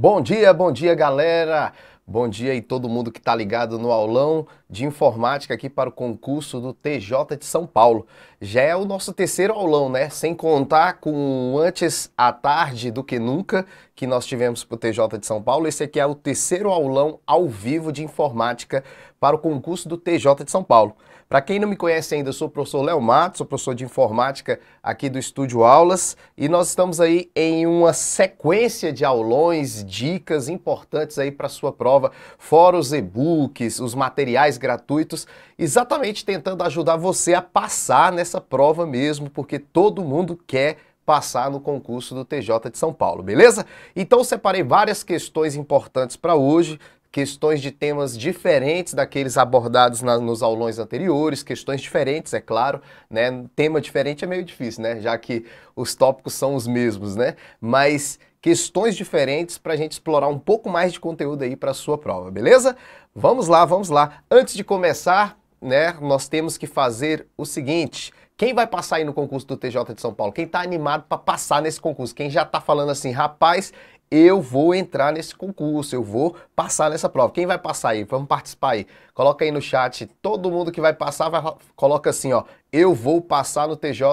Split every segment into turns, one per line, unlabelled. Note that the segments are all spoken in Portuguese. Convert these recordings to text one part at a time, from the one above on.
Bom dia, bom dia galera! Bom dia e todo mundo que está ligado no aulão de informática aqui para o concurso do TJ de São Paulo. Já é o nosso terceiro aulão, né? Sem contar com antes à tarde do que nunca que nós tivemos para o TJ de São Paulo. Esse aqui é o terceiro aulão ao vivo de informática para o concurso do TJ de São Paulo. Para quem não me conhece ainda, eu sou o professor Léo Matos, sou professor de informática aqui do Estúdio Aulas e nós estamos aí em uma sequência de aulões, dicas importantes aí para sua prova, fora os e-books, os materiais gratuitos, exatamente tentando ajudar você a passar nessa prova mesmo, porque todo mundo quer passar no concurso do TJ de São Paulo, beleza? Então separei várias questões importantes para hoje questões de temas diferentes daqueles abordados na, nos aulões anteriores, questões diferentes, é claro, né? Tema diferente é meio difícil, né? Já que os tópicos são os mesmos, né? Mas questões diferentes para a gente explorar um pouco mais de conteúdo aí para a sua prova, beleza? Vamos lá, vamos lá. Antes de começar, né, nós temos que fazer o seguinte, quem vai passar aí no concurso do TJ de São Paulo? Quem está animado para passar nesse concurso? Quem já está falando assim, rapaz, eu vou entrar nesse concurso, eu vou passar nessa prova. Quem vai passar aí? Vamos participar aí. Coloca aí no chat, todo mundo que vai passar, vai, coloca assim, ó, eu vou passar no TJ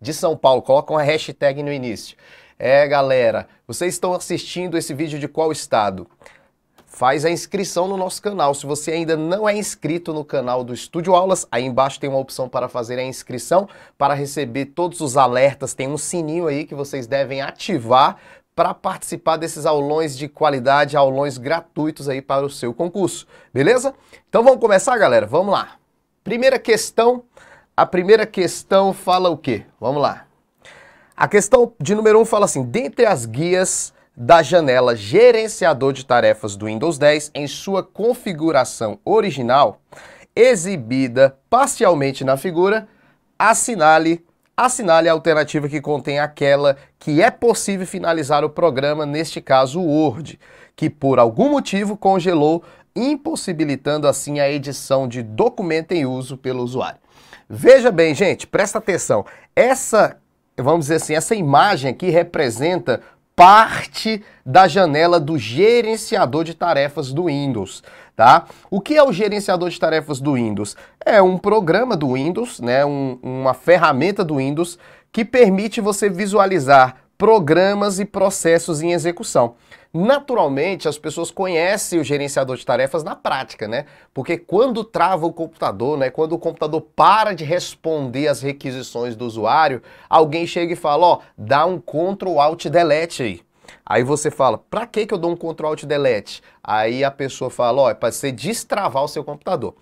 de São Paulo. Coloca uma hashtag no início. É, galera, vocês estão assistindo esse vídeo de qual estado? faz a inscrição no nosso canal. Se você ainda não é inscrito no canal do Estúdio Aulas, aí embaixo tem uma opção para fazer a inscrição, para receber todos os alertas, tem um sininho aí que vocês devem ativar para participar desses aulões de qualidade, aulões gratuitos aí para o seu concurso, beleza? Então vamos começar, galera? Vamos lá. Primeira questão, a primeira questão fala o quê? Vamos lá. A questão de número um fala assim, dentre as guias da janela Gerenciador de Tarefas do Windows 10 em sua configuração original, exibida parcialmente na figura, assinale assinale a alternativa que contém aquela que é possível finalizar o programa, neste caso o Word, que por algum motivo congelou, impossibilitando assim a edição de documento em uso pelo usuário. Veja bem, gente, presta atenção. Essa, vamos dizer assim, essa imagem aqui representa parte da janela do gerenciador de tarefas do Windows, tá? O que é o gerenciador de tarefas do Windows? É um programa do Windows, né? Um, uma ferramenta do Windows que permite você visualizar programas e processos em execução naturalmente as pessoas conhecem o gerenciador de tarefas na prática, né? Porque quando trava o computador, né? Quando o computador para de responder às requisições do usuário, alguém chega e fala, ó, oh, dá um Ctrl Alt Delete aí. Aí você fala, pra que que eu dou um Ctrl Alt Delete? Aí a pessoa fala, ó, oh, é pra você destravar o seu computador.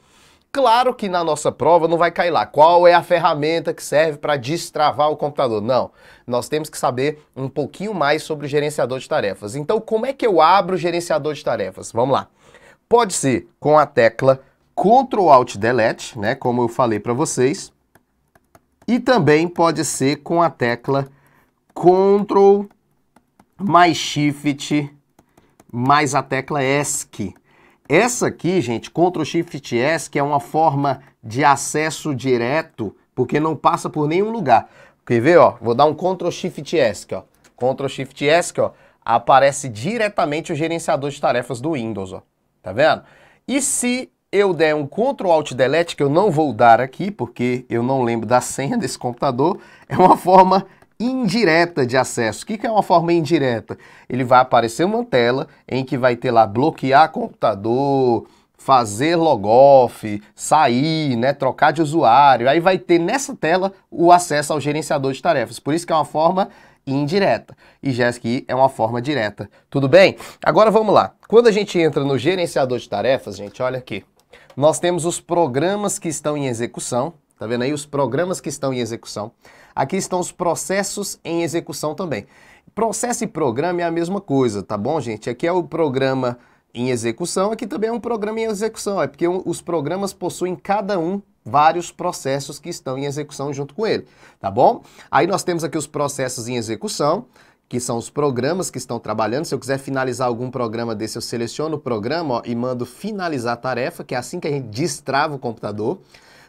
Claro que na nossa prova não vai cair lá qual é a ferramenta que serve para destravar o computador. Não, nós temos que saber um pouquinho mais sobre o gerenciador de tarefas. Então, como é que eu abro o gerenciador de tarefas? Vamos lá. Pode ser com a tecla Ctrl Alt Delete, né, como eu falei para vocês, e também pode ser com a tecla Ctrl mais Shift mais a tecla ESC, essa aqui, gente, Ctrl Shift S, que é uma forma de acesso direto, porque não passa por nenhum lugar. Quer ver, ó? Vou dar um Ctrl Shift S, que ó. Ctrl Shift S, que ó. Aparece diretamente o gerenciador de tarefas do Windows, ó. Tá vendo? E se eu der um Ctrl Alt Delete, que eu não vou dar aqui, porque eu não lembro da senha desse computador, é uma forma indireta de acesso. O que é uma forma indireta? Ele vai aparecer uma tela em que vai ter lá bloquear computador, fazer logoff, sair, né, trocar de usuário. Aí vai ter nessa tela o acesso ao gerenciador de tarefas. Por isso que é uma forma indireta. E JSQI é uma forma direta. Tudo bem? Agora vamos lá. Quando a gente entra no gerenciador de tarefas, gente, olha aqui. Nós temos os programas que estão em execução, Tá vendo aí os programas que estão em execução. Aqui estão os processos em execução também. Processo e programa é a mesma coisa, tá bom, gente? Aqui é o programa em execução, aqui também é um programa em execução, é porque os programas possuem cada um vários processos que estão em execução junto com ele, tá bom? Aí nós temos aqui os processos em execução, que são os programas que estão trabalhando. Se eu quiser finalizar algum programa desse, eu seleciono o programa ó, e mando finalizar a tarefa, que é assim que a gente destrava o computador.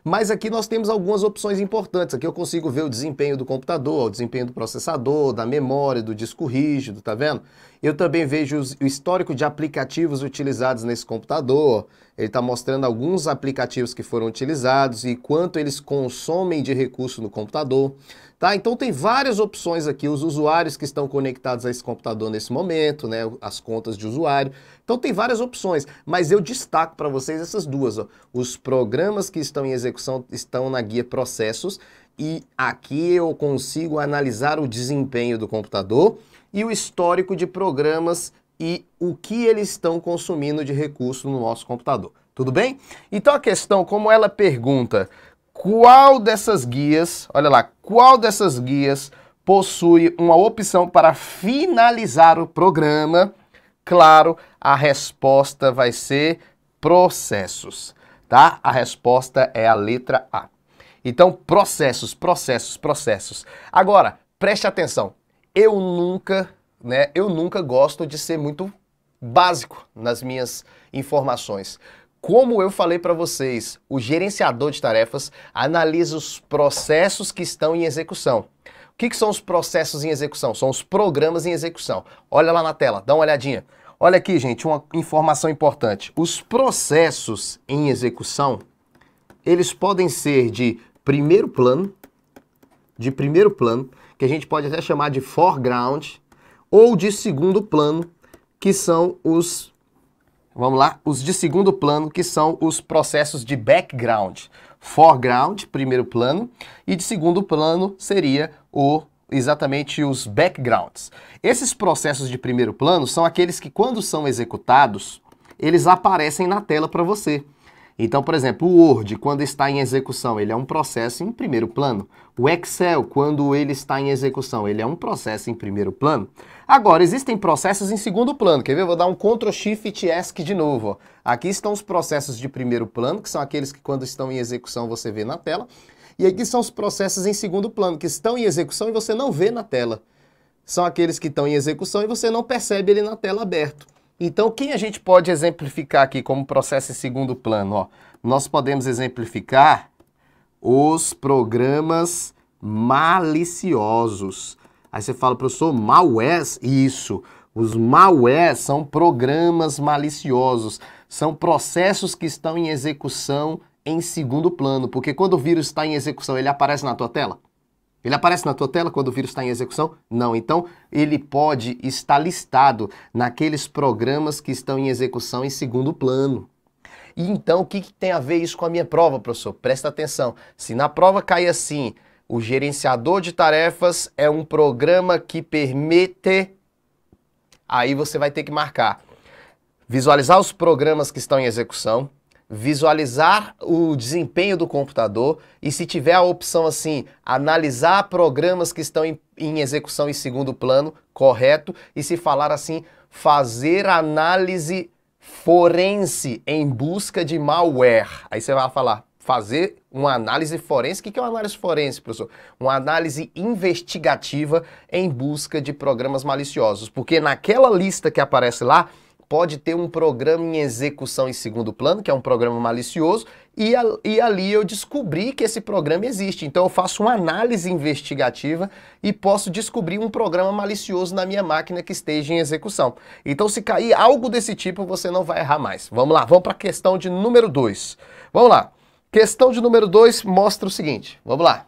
Mas aqui nós temos algumas opções importantes. Aqui eu consigo ver o desempenho do computador, o desempenho do processador, da memória, do disco rígido, tá vendo? Eu também vejo o histórico de aplicativos utilizados nesse computador. Ele está mostrando alguns aplicativos que foram utilizados e quanto eles consomem de recurso no computador. Tá? Então tem várias opções aqui, os usuários que estão conectados a esse computador nesse momento, né? as contas de usuário. Então tem várias opções, mas eu destaco para vocês essas duas. Ó. Os programas que estão em execução estão na guia Processos e aqui eu consigo analisar o desempenho do computador e o histórico de programas e o que eles estão consumindo de recurso no nosso computador. Tudo bem? Então a questão, como ela pergunta, qual dessas guias, olha lá, qual dessas guias possui uma opção para finalizar o programa? Claro, a resposta vai ser processos, tá? A resposta é a letra A. Então, processos, processos, processos. Agora, preste atenção. Eu nunca, né, eu nunca gosto de ser muito básico nas minhas informações. Como eu falei para vocês, o gerenciador de tarefas analisa os processos que estão em execução. O que, que são os processos em execução? São os programas em execução. Olha lá na tela, dá uma olhadinha. Olha aqui, gente, uma informação importante. Os processos em execução, eles podem ser de primeiro plano, de primeiro plano, que a gente pode até chamar de foreground, ou de segundo plano, que são os Vamos lá, os de segundo plano, que são os processos de background. Foreground, primeiro plano, e de segundo plano seria o exatamente os backgrounds. Esses processos de primeiro plano são aqueles que quando são executados, eles aparecem na tela para você. Então, por exemplo, o Word, quando está em execução, ele é um processo em primeiro plano. O Excel, quando ele está em execução, ele é um processo em primeiro plano. Agora, existem processos em segundo plano. Quer ver? vou dar um Ctrl Shift ESC de novo. Ó. Aqui estão os processos de primeiro plano, que são aqueles que quando estão em execução você vê na tela. E aqui são os processos em segundo plano, que estão em execução e você não vê na tela. São aqueles que estão em execução e você não percebe ele na tela aberto. Então, quem a gente pode exemplificar aqui como processo em segundo plano? Ó, nós podemos exemplificar os programas maliciosos. Aí você fala, professor, malwares? Isso. Os malwares são programas maliciosos, são processos que estão em execução em segundo plano, porque quando o vírus está em execução, ele aparece na tua tela? Ele aparece na tua tela quando o vírus está em execução? Não. Então, ele pode estar listado naqueles programas que estão em execução em segundo plano. E então, o que, que tem a ver isso com a minha prova, professor? Presta atenção. Se na prova cai assim, o gerenciador de tarefas é um programa que permite. Aí você vai ter que marcar. Visualizar os programas que estão em execução, visualizar o desempenho do computador e se tiver a opção assim, analisar programas que estão em, em, execução em segundo plano, correto, e se falar assim, fazer análise forense em busca de malware. Aí você vai falar, fazer uma análise forense. O que é uma análise forense, professor? Uma análise investigativa em busca de programas maliciosos, porque naquela lista que aparece lá, pode ter um programa em execução em segundo plano, que é um programa malicioso, e, a, e, ali eu descobri que esse programa existe. Então eu faço uma análise investigativa e posso descobrir um programa malicioso na minha máquina que esteja em execução. Então se cair algo desse tipo, você não vai errar mais. Vamos lá, vamos para a questão de número 2. Vamos lá. Questão de número 2 mostra o seguinte. Vamos lá.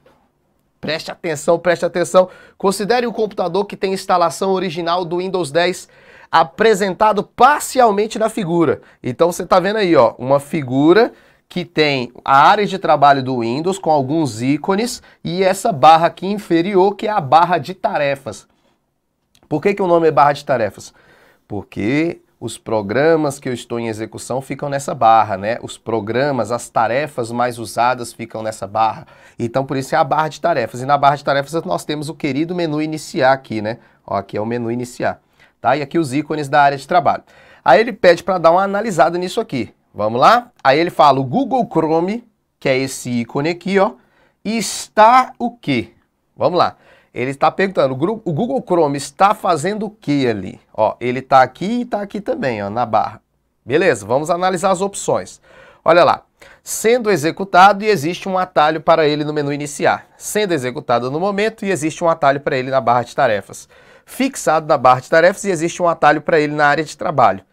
Preste atenção, preste atenção. Considere um computador que tem instalação original do Windows 10 apresentado parcialmente na figura. Então você está vendo aí, ó, uma figura que tem a área de trabalho do Windows com alguns ícones e essa barra aqui inferior que é a barra de tarefas. Por que, que o nome é barra de tarefas? Porque os programas que eu estou em execução ficam nessa barra, né? Os programas, as tarefas mais usadas ficam nessa barra. Então, por isso é a barra de tarefas. E na barra de tarefas nós temos o querido menu iniciar aqui, né? Ó, aqui é o menu iniciar tá? E aqui os ícones da área de trabalho. Aí ele pede para dar uma analisada nisso aqui. Vamos lá? Aí ele fala o Google Chrome, que é esse ícone aqui, ó, está o quê? Vamos lá. Ele está perguntando, o Google Chrome está fazendo o que ali? Ó, ele está aqui e está aqui também, ó, na barra. Beleza, vamos analisar as opções. Olha lá, sendo executado e existe um atalho para ele no menu iniciar. Sendo executado no momento e existe um atalho para ele na barra de tarefas fixado na barra de tarefas e existe um atalho para ele na área de trabalho.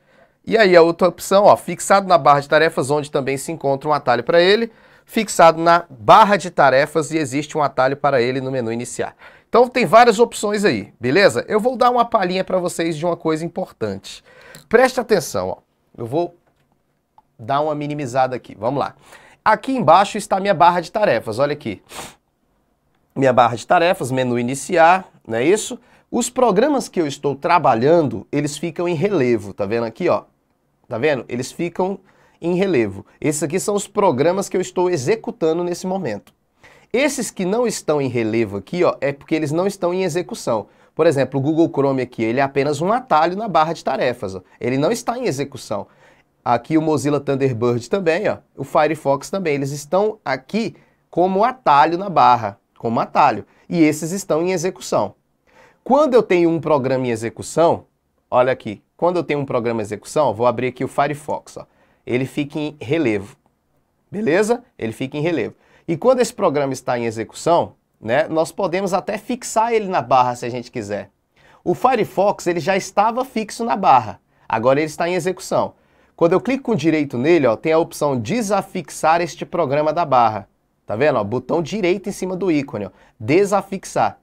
E aí a outra opção, ó, fixado na barra de tarefas, onde também se encontra um atalho para ele, fixado na barra de tarefas e existe um atalho para ele no menu iniciar. Então tem várias opções aí, beleza? Eu vou dar uma palhinha para vocês de uma coisa importante. Preste atenção, ó. eu vou dar uma minimizada aqui, vamos lá. Aqui embaixo está minha barra de tarefas, olha aqui. Minha barra de tarefas, menu iniciar, não é isso? Os programas que eu estou trabalhando, eles ficam em relevo, tá vendo aqui, ó? Tá vendo? Eles ficam em relevo. Esses aqui são os programas que eu estou executando nesse momento. Esses que não estão em relevo aqui, ó, é porque eles não estão em execução. Por exemplo, o Google Chrome aqui, ele é apenas um atalho na barra de tarefas, ó. Ele não está em execução. Aqui o Mozilla Thunderbird também, ó. O Firefox também, eles estão aqui como atalho na barra, como atalho. E esses estão em execução. Quando eu tenho um programa em execução, olha aqui, quando eu tenho um programa em execução, vou abrir aqui o Firefox, ó. ele fica em relevo, beleza? Ele fica em relevo. E quando esse programa está em execução, né, nós podemos até fixar ele na barra se a gente quiser. O Firefox ele já estava fixo na barra, agora ele está em execução. Quando eu clico com o direito nele, ó, tem a opção desafixar este programa da barra. Tá vendo? Ó, botão direito em cima do ícone, ó, desafixar.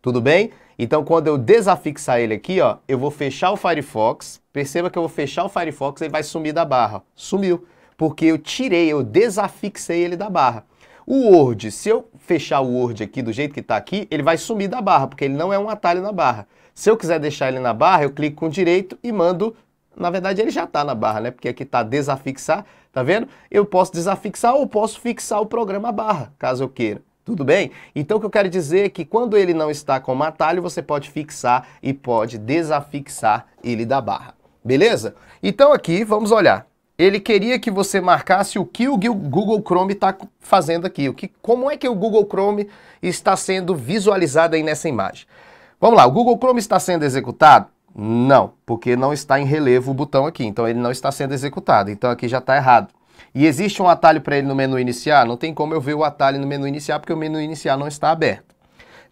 Tudo bem? Então, quando eu desafixar ele aqui, ó, eu vou fechar o Firefox. Perceba que eu vou fechar o Firefox e ele vai sumir da barra. Sumiu, porque eu tirei, eu desafixei ele da barra. O Word, se eu fechar o Word aqui do jeito que está aqui, ele vai sumir da barra, porque ele não é um atalho na barra. Se eu quiser deixar ele na barra, eu clico com o direito e mando... Na verdade, ele já está na barra, né? Porque aqui está desafixar, tá vendo? Eu posso desafixar ou posso fixar o programa barra, caso eu queira. Tudo bem? Então o que eu quero dizer é que quando ele não está com o atalho, você pode fixar e pode desafixar ele da barra. Beleza? Então aqui, vamos olhar. Ele queria que você marcasse o que o Google Chrome está fazendo aqui. O que, como é que o Google Chrome está sendo visualizado aí nessa imagem? Vamos lá, o Google Chrome está sendo executado? Não, porque não está em relevo o botão aqui, então ele não está sendo executado. Então aqui já está errado e existe um atalho para ele no menu iniciar, não tem como eu ver o atalho no menu iniciar porque o menu iniciar não está aberto.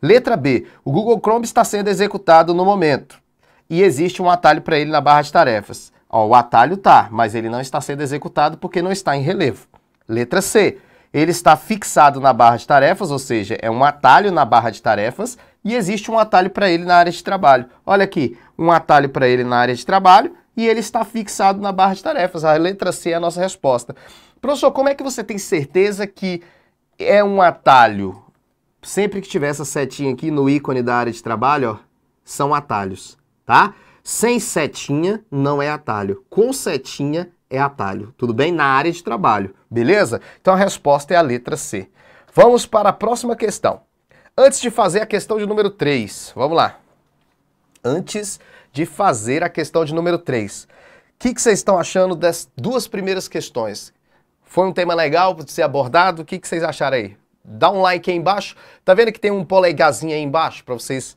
Letra B, o Google Chrome está sendo executado no momento e existe um atalho para ele na barra de tarefas. Ó, o atalho tá, mas ele não está sendo executado porque não está em relevo. Letra C, ele está fixado na barra de tarefas, ou seja, é um atalho na barra de tarefas e existe um atalho para ele na área de trabalho. Olha aqui, um atalho para ele na área de trabalho e ele está fixado na barra de tarefas. A letra C é a nossa resposta. Professor, como é que você tem certeza que é um atalho? Sempre que tiver essa setinha aqui no ícone da área de trabalho, ó, são atalhos, tá? Sem setinha não é atalho. Com setinha é atalho, tudo bem? Na área de trabalho, beleza? Então a resposta é a letra C. Vamos para a próxima questão. Antes de fazer a questão de número 3, vamos lá antes de fazer a questão de número 3. O que, que, vocês estão achando das duas primeiras questões? Foi um tema legal para ser abordado? O que, que vocês acharam aí? Dá um like aí embaixo. Tá vendo que tem um polegazinho aí embaixo para vocês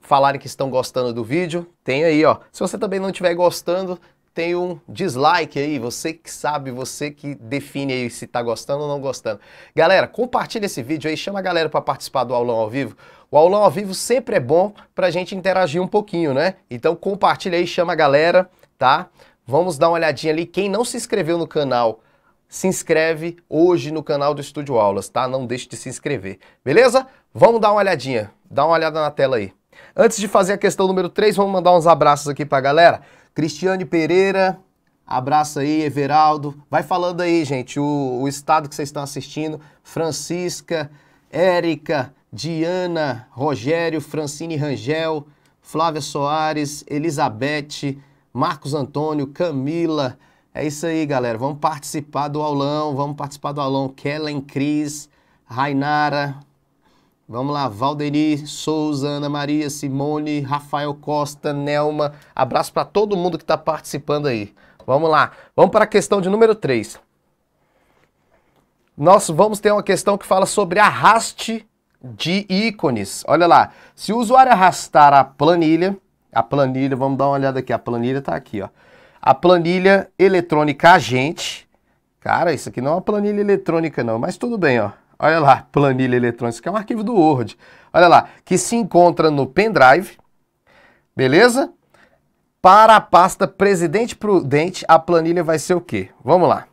falarem que estão gostando do vídeo? Tem aí, ó. Se você também não estiver gostando, tem um dislike aí, você que sabe, você que define aí se tá gostando ou não gostando. Galera, compartilha esse vídeo aí, chama a galera para participar do aulão ao vivo. O aulão ao vivo sempre é bom pra gente interagir um pouquinho, né? Então compartilha aí, chama a galera, tá? Vamos dar uma olhadinha ali. Quem não se inscreveu no canal, se inscreve hoje no canal do Estúdio Aulas, tá? Não deixe de se inscrever, beleza? Vamos dar uma olhadinha, dá uma olhada na tela aí. Antes de fazer a questão número 3, vamos mandar uns abraços aqui pra galera. Cristiane Pereira, abraço aí, Everaldo. Vai falando aí, gente, o, o estado que vocês estão assistindo. Francisca, Érica, Diana, Rogério, Francine Rangel, Flávia Soares, Elizabeth, Marcos Antônio, Camila. É isso aí, galera. Vamos participar do aulão, vamos participar do aulão. Kellen Cris, Rainara, Vamos lá, Valderi, Souza, Ana Maria, Simone, Rafael Costa, Nelma. Abraço para todo mundo que está participando aí. Vamos lá, vamos para a questão de número 3. Nós vamos ter uma questão que fala sobre arraste de ícones. Olha lá, se o usuário arrastar a planilha, a planilha, vamos dar uma olhada aqui, a planilha está aqui, ó. A planilha eletrônica agente. Cara, isso aqui não é uma planilha eletrônica não, mas tudo bem, ó olha lá, planilha eletrônica, que é um arquivo do Word, olha lá, que se encontra no pendrive, beleza? Para a pasta Presidente Prudente, a planilha vai ser o quê? Vamos lá.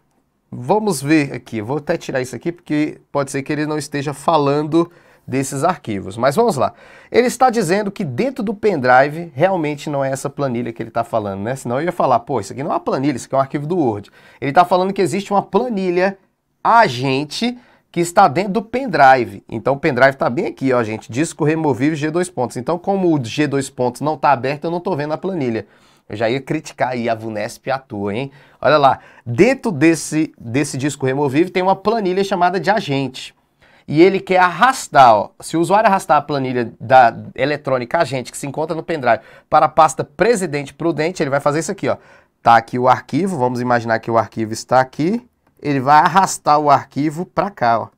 Vamos ver aqui, vou até tirar isso aqui, porque pode ser que ele não esteja falando desses arquivos. Mas vamos lá. Ele está dizendo que dentro do pendrive realmente não é essa planilha que ele está falando, né? Senão eu ia falar, pô, isso aqui não é uma planilha, isso aqui é um arquivo do Word. Ele está falando que existe uma planilha agente que está dentro do pendrive. Então o pendrive está bem aqui, ó, gente. Disco removível G2 pontos. Então, como o G2 pontos não está aberto, eu não estou vendo a planilha. Eu já ia criticar aí a Vunesp à toa, hein? Olha lá, dentro desse, desse disco removível tem uma planilha chamada de agente. E ele quer arrastar, ó. Se o usuário arrastar a planilha da eletrônica agente que se encontra no pendrive para a pasta presidente prudente, ele vai fazer isso aqui, ó. Tá aqui o arquivo, vamos imaginar que o arquivo está aqui ele vai arrastar o arquivo para cá,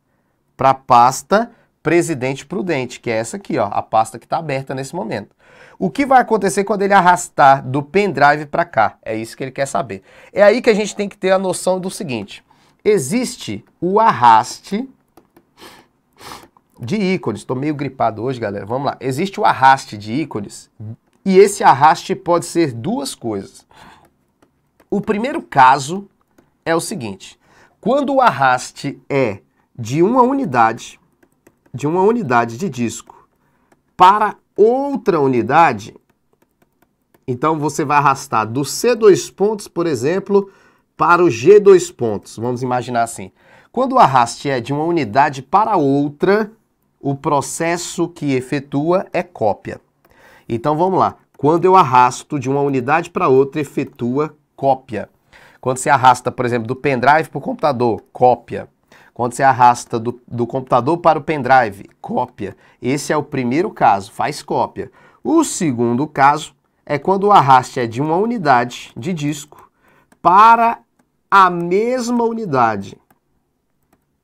para a pasta Presidente Prudente, que é essa aqui, ó, a pasta que está aberta nesse momento. O que vai acontecer quando ele arrastar do pendrive para cá? É isso que ele quer saber. É aí que a gente tem que ter a noção do seguinte, existe o arraste de ícones. Estou meio gripado hoje, galera. Vamos lá. Existe o arraste de ícones e esse arraste pode ser duas coisas. O primeiro caso é o seguinte. Quando o arraste é de uma unidade, de uma unidade de disco para outra unidade, então você vai arrastar do C dois pontos, por exemplo, para o G dois pontos. Vamos imaginar assim. Quando o arraste é de uma unidade para outra, o processo que efetua é cópia. Então vamos lá. Quando eu arrasto de uma unidade para outra, efetua cópia. Quando você arrasta, por exemplo, do pendrive para o computador, cópia. Quando você arrasta do, do computador para o pendrive, cópia. Esse é o primeiro caso, faz cópia. O segundo caso é quando o arraste é de uma unidade de disco para a mesma unidade.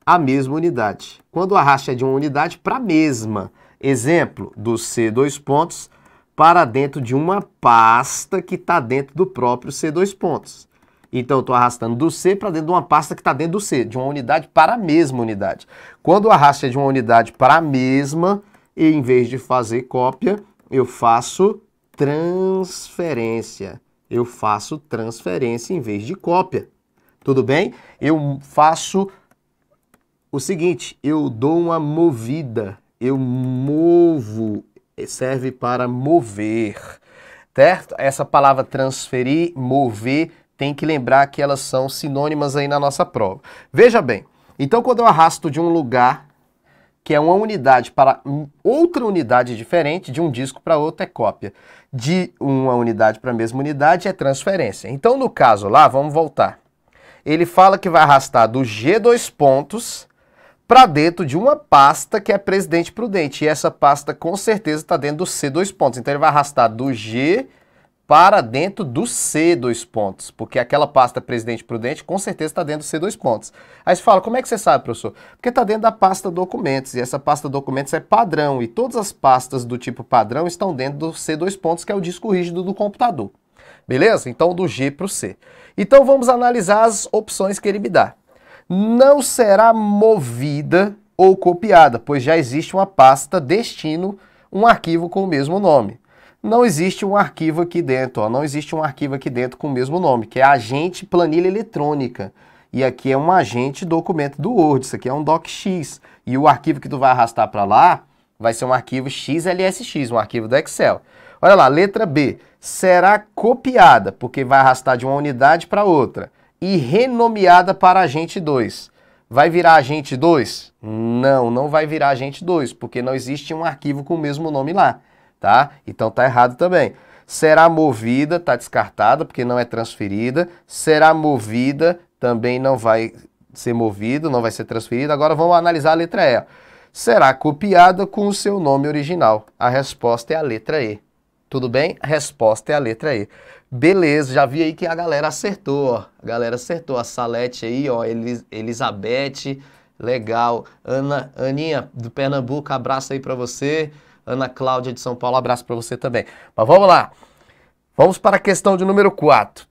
A mesma unidade. Quando o arraste é de uma unidade para a mesma. Exemplo do C dois pontos para dentro de uma pasta que está dentro do próprio C dois pontos. Então, eu estou arrastando do C para dentro de uma pasta que está dentro do C, de uma unidade para a mesma unidade. Quando o arrasto é de uma unidade para a mesma, em vez de fazer cópia, eu faço transferência. Eu faço transferência em vez de cópia. Tudo bem? Eu faço o seguinte, eu dou uma movida, eu movo, eh, serve para mover, certo? Essa palavra transferir, mover, tem que lembrar que elas são sinônimas aí na nossa prova. Veja bem, então quando eu arrasto de um lugar que é uma unidade para outra unidade diferente, de um disco para outro é cópia. De uma unidade para a mesma unidade é transferência. Então, no caso lá, vamos voltar. Ele fala que vai arrastar do G dois pontos para dentro de uma pasta que é Presidente Prudente. E essa pasta, com certeza, está dentro do C dois pontos. Então, ele vai arrastar do G para dentro do C dois pontos, porque aquela pasta presidente prudente com certeza está dentro do C dois pontos. Aí você fala, como é que você sabe, professor? Porque está dentro da pasta documentos, e essa pasta documentos é padrão, e todas as pastas do tipo padrão estão dentro do C dois pontos, que é o disco rígido do computador. Beleza? Então do G para o C. Então vamos analisar as opções que ele me dá. Não será movida ou copiada, pois já existe uma pasta destino, um arquivo com o mesmo nome não existe um arquivo aqui dentro, ó, não existe um arquivo aqui dentro com o mesmo nome, que é agente planilha eletrônica. E aqui é um agente documento do Word, isso aqui é um docx. E o arquivo que tu vai arrastar para lá vai ser um arquivo xlsx, um arquivo do Excel. Olha lá, letra B, será copiada, porque vai arrastar de uma unidade para outra, e renomeada para agente 2. Vai virar agente 2? Não, não vai virar agente 2, porque não existe um arquivo com o mesmo nome lá tá? Então tá errado também. Será movida, tá descartada, porque não é transferida. Será movida, também não vai ser movido, não vai ser transferido. Agora vamos analisar a letra E. Será copiada com o seu nome original. A resposta é a letra E. Tudo bem? A resposta é a letra E. Beleza, já vi aí que a galera acertou, ó. A galera acertou. A Salete aí, ó, Elis Elizabeth, legal. Ana, Aninha, do Pernambuco, abraço aí para você. Ana Cláudia de São Paulo, abraço para você também. Mas vamos lá. Vamos para a questão de número 4.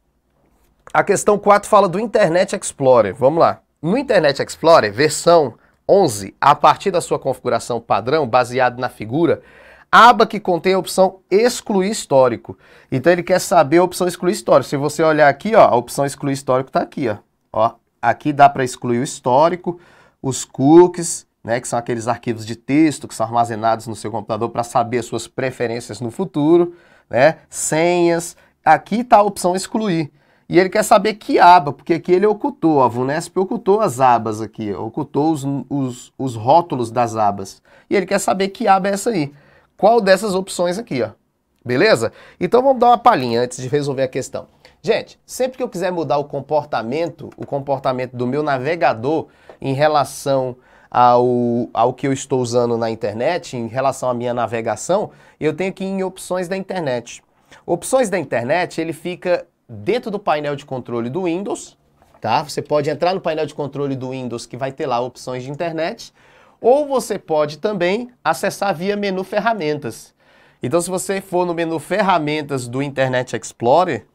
A questão 4 fala do Internet Explorer. Vamos lá. No Internet Explorer, versão 11, a partir da sua configuração padrão, baseado na figura, aba que contém a opção excluir histórico. Então ele quer saber a opção excluir histórico. Se você olhar aqui, ó, a opção excluir histórico está aqui. Ó. ó. aqui dá para excluir o histórico, os cookies, né, que são aqueles arquivos de texto que são armazenados no seu computador para saber as suas preferências no futuro, né, senhas. Aqui está a opção excluir. E ele quer saber que aba, porque aqui ele ocultou, a VUNESP ocultou as abas aqui, ocultou os, os, os rótulos das abas. E ele quer saber que aba é essa aí. Qual dessas opções aqui, ó. Beleza? Então vamos dar uma palhinha antes de resolver a questão. Gente, sempre que eu quiser mudar o comportamento, o comportamento do meu navegador em relação ao, ao que eu estou usando na internet, em relação à minha navegação, eu tenho que ir em opções da internet. Opções da internet, ele fica dentro do painel de controle do Windows, tá? Você pode entrar no painel de controle do Windows que vai ter lá opções de internet, ou você pode também acessar via menu ferramentas. Então se você for no menu ferramentas do Internet Explorer,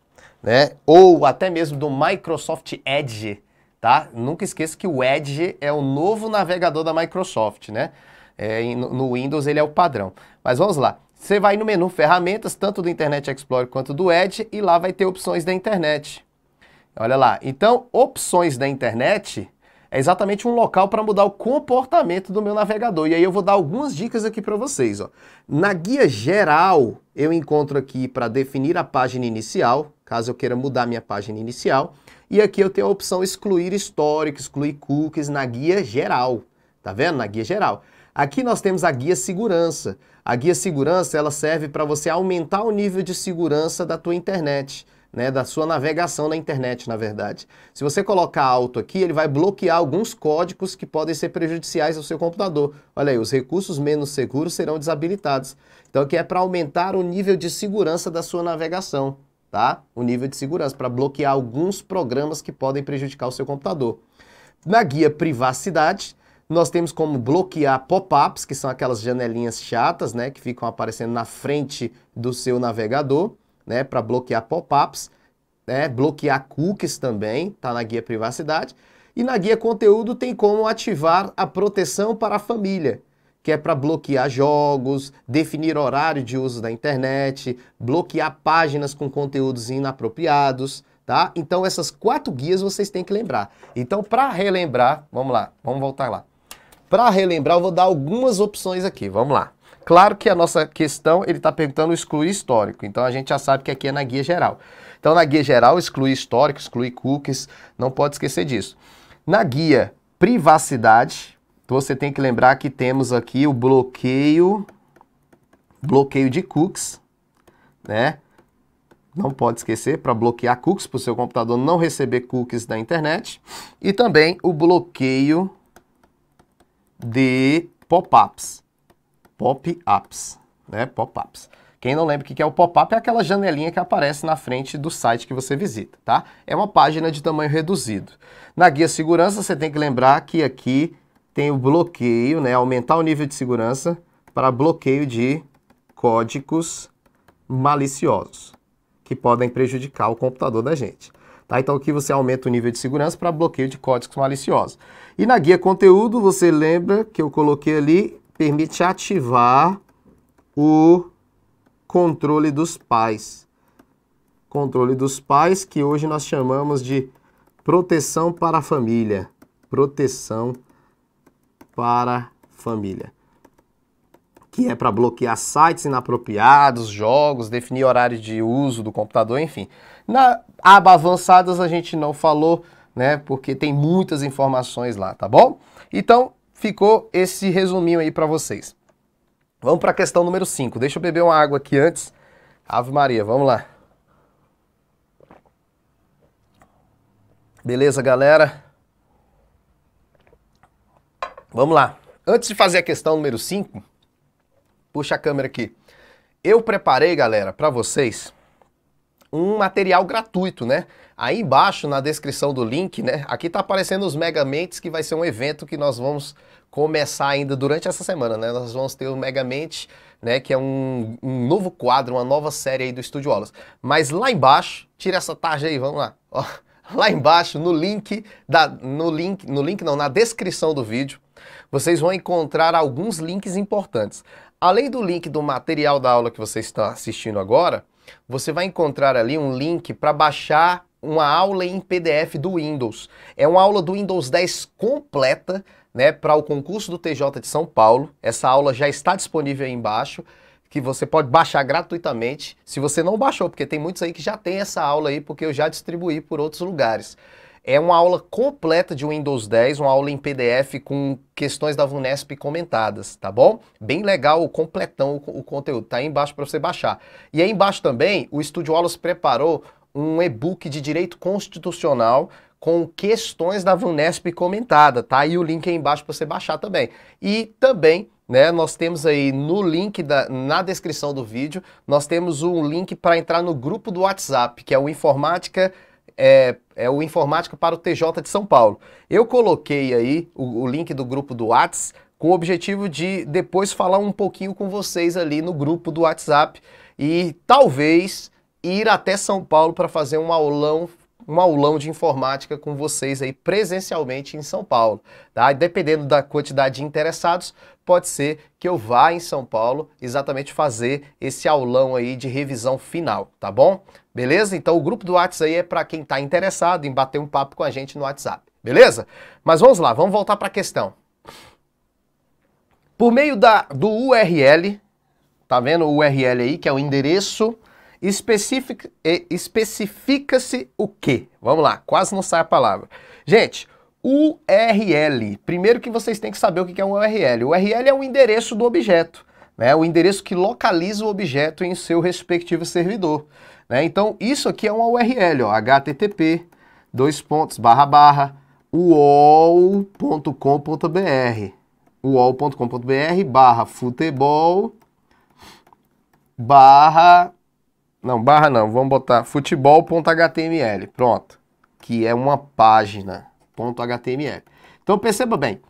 né, ou até mesmo do Microsoft Edge, tá? Nunca esqueça que o Edge é o novo navegador da Microsoft, né? É, no Windows ele é o padrão. Mas vamos lá. Você vai no menu Ferramentas, tanto do Internet Explorer quanto do Edge, e lá vai ter opções da internet. Olha lá. Então, opções da internet é exatamente um local para mudar o comportamento do meu navegador. E aí eu vou dar algumas dicas aqui para vocês. Ó. Na guia geral, eu encontro aqui para definir a página inicial, caso eu queira mudar minha página inicial e aqui eu tenho a opção excluir histórico, excluir cookies na guia geral. Tá vendo? Na guia geral. Aqui nós temos a guia segurança. A guia segurança, ela serve para você aumentar o nível de segurança da tua internet. Né, da sua navegação na internet, na verdade. Se você colocar alto aqui, ele vai bloquear alguns códigos que podem ser prejudiciais ao seu computador. Olha aí, os recursos menos seguros serão desabilitados. Então aqui é para aumentar o nível de segurança da sua navegação tá? O nível de segurança para bloquear alguns programas que podem prejudicar o seu computador. Na guia privacidade, nós temos como bloquear pop-ups, que são aquelas janelinhas chatas, né, que ficam aparecendo na frente do seu navegador, né, para bloquear pop-ups, né, bloquear cookies também, tá na guia privacidade. E na guia conteúdo tem como ativar a proteção para a família que é para bloquear jogos, definir horário de uso da internet, bloquear páginas com conteúdos inapropriados, tá? Então essas quatro guias vocês têm que lembrar. Então para relembrar, vamos lá, vamos voltar lá. Para relembrar, eu vou dar algumas opções aqui, vamos lá. Claro que a nossa questão, ele está perguntando excluir histórico, então a gente já sabe que aqui é na guia geral. Então na guia geral, excluir histórico, excluir cookies, não pode esquecer disso. Na guia privacidade, então você tem que lembrar que temos aqui o bloqueio, bloqueio de cookies, né? Não pode esquecer para bloquear cookies, para o seu computador não receber cookies da internet. E também o bloqueio de pop-ups, pop-ups, né? Pop-ups. Quem não lembra o que é o pop-up é aquela janelinha que aparece na frente do site que você visita, tá? É uma página de tamanho reduzido. Na guia segurança, você tem que lembrar que aqui tem o bloqueio, né, aumentar o nível de segurança para bloqueio de códigos maliciosos que podem prejudicar o computador da gente. Tá? Então aqui você aumenta o nível de segurança para bloqueio de códigos maliciosos. E na guia conteúdo, você lembra que eu coloquei ali, permite ativar o controle dos pais. Controle dos pais que hoje nós chamamos de proteção para a família. Proteção para para família. Que é para bloquear sites inapropriados, jogos, definir horários de uso do computador, enfim. Na aba avançadas a gente não falou, né? Porque tem muitas informações lá, tá bom? Então ficou esse resuminho aí para vocês. Vamos para a questão número 5. Deixa eu beber uma água aqui antes. Ave Maria, vamos lá. Beleza, galera? Vamos lá. Antes de fazer a questão número 5, puxa a câmera aqui. Eu preparei, galera, para vocês um material gratuito, né? Aí embaixo na descrição do link, né? Aqui tá aparecendo os Mentes que vai ser um evento que nós vamos começar ainda durante essa semana, né? Nós vamos ter o Megamente, né? Que é um, um novo quadro, uma nova série aí do Estúdio Aulas. Mas lá embaixo, tira essa tarja aí, vamos lá. Ó, lá embaixo, no link, da, no link, no link não, na descrição do vídeo, vocês vão encontrar alguns links importantes. Além do link do material da aula que você está assistindo agora, você vai encontrar ali um link para baixar uma aula em PDF do Windows. É uma aula do Windows 10 completa, né, para o concurso do TJ de São Paulo. Essa aula já está disponível aí embaixo, que você pode baixar gratuitamente. Se você não baixou, porque tem muitos aí que já tem essa aula aí, porque eu já distribuí por outros lugares. É uma aula completa de Windows 10, uma aula em PDF com questões da VUNESP comentadas, tá bom? Bem legal, completão o, o conteúdo, tá aí embaixo para você baixar. E aí embaixo também, o Estúdio Aulas preparou um e-book de Direito Constitucional com questões da VUNESP comentada, tá? E o link aí embaixo para você baixar também. E também, né, nós temos aí no link da, na descrição do vídeo, nós temos um link para entrar no grupo do WhatsApp, que é o Informática é, é o Informática para o TJ de São Paulo. Eu coloquei aí o, o link do grupo do Whats com o objetivo de depois falar um pouquinho com vocês ali no grupo do WhatsApp e talvez ir até São Paulo para fazer um aulão um aulão de informática com vocês aí presencialmente em São Paulo, tá? E dependendo da quantidade de interessados, pode ser que eu vá em São Paulo exatamente fazer esse aulão aí de revisão final, tá bom? Beleza? Então o grupo do WhatsApp aí é para quem está interessado em bater um papo com a gente no WhatsApp. Beleza? Mas vamos lá, vamos voltar para a questão. Por meio da, do URL, tá vendo o URL aí, que é o endereço, especifica, especifica-se o quê? Vamos lá, quase não sai a palavra. Gente, URL. Primeiro que vocês têm que saber o que é um URL. O URL é o endereço do objeto, né? o endereço que localiza o objeto em seu respectivo servidor. Né? Então, isso aqui é uma URL, ó, http, dois pontos, barra, barra, uol.com.br, uol.com.br, barra, futebol, barra, não, barra não, vamos botar futebol.html, pronto, que é uma página, .html. Então, perceba bem,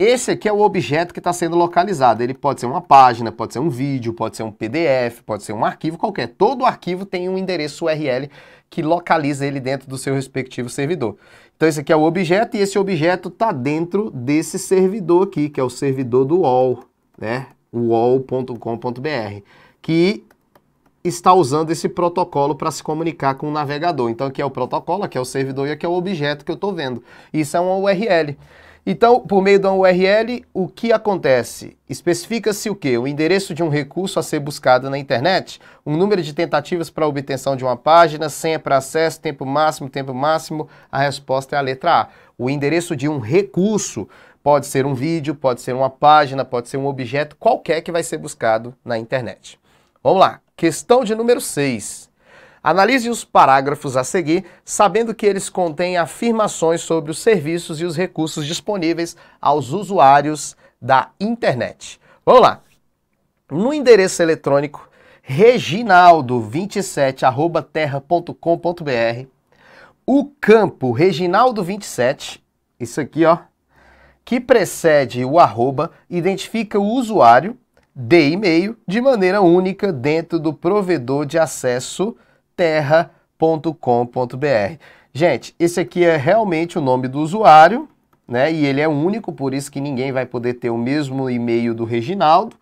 esse aqui é o objeto que está sendo localizado. Ele pode ser uma página, pode ser um vídeo, pode ser um PDF, pode ser um arquivo qualquer. Todo arquivo tem um endereço URL que localiza ele dentro do seu respectivo servidor. Então esse aqui é o objeto e esse objeto está dentro desse servidor aqui, que é o servidor do UOL, né? uol.com.br, que está usando esse protocolo para se comunicar com o navegador. Então aqui é o protocolo, aqui é o servidor e aqui é o objeto que eu estou vendo. Isso é uma URL. Então, por meio da URL, o que acontece? Especifica-se o quê? O endereço de um recurso a ser buscado na internet, um número de tentativas para obtenção de uma página, senha para acesso, tempo máximo, tempo máximo. A resposta é a letra A. O endereço de um recurso pode ser um vídeo, pode ser uma página, pode ser um objeto, qualquer que vai ser buscado na internet. Vamos lá. Questão de número 6. Analise os parágrafos a seguir, sabendo que eles contêm afirmações sobre os serviços e os recursos disponíveis aos usuários da internet. Vamos lá! No endereço eletrônico reginaldo27@terra.com.br, o campo Reginaldo27, isso aqui, ó, que precede o arroba, identifica o usuário de e-mail de maneira única dentro do provedor de acesso terra.com.br. Gente, esse aqui é realmente o nome do usuário, né? E ele é único, por isso que ninguém vai poder ter o mesmo e-mail do Reginaldo.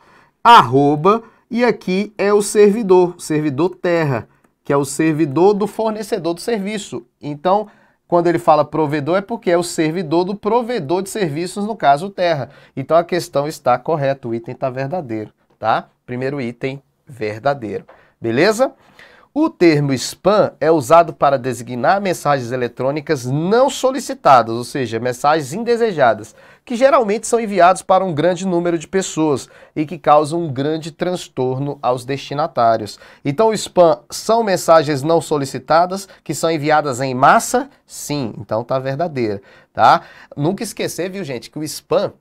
Arroba, e aqui é o servidor, servidor terra, que é o servidor do fornecedor do serviço. Então, quando ele fala provedor é porque é o servidor do provedor de serviços, no caso Terra. Então a questão está correta, o item está verdadeiro, tá? Primeiro item verdadeiro, beleza? O termo spam é usado para designar mensagens eletrônicas não solicitadas, ou seja, mensagens indesejadas, que geralmente são enviadas para um grande número de pessoas e que causam um grande transtorno aos destinatários. Então, o spam são mensagens não solicitadas que são enviadas em massa? Sim, então tá verdadeira, tá? Nunca esquecer, viu, gente, que o spam,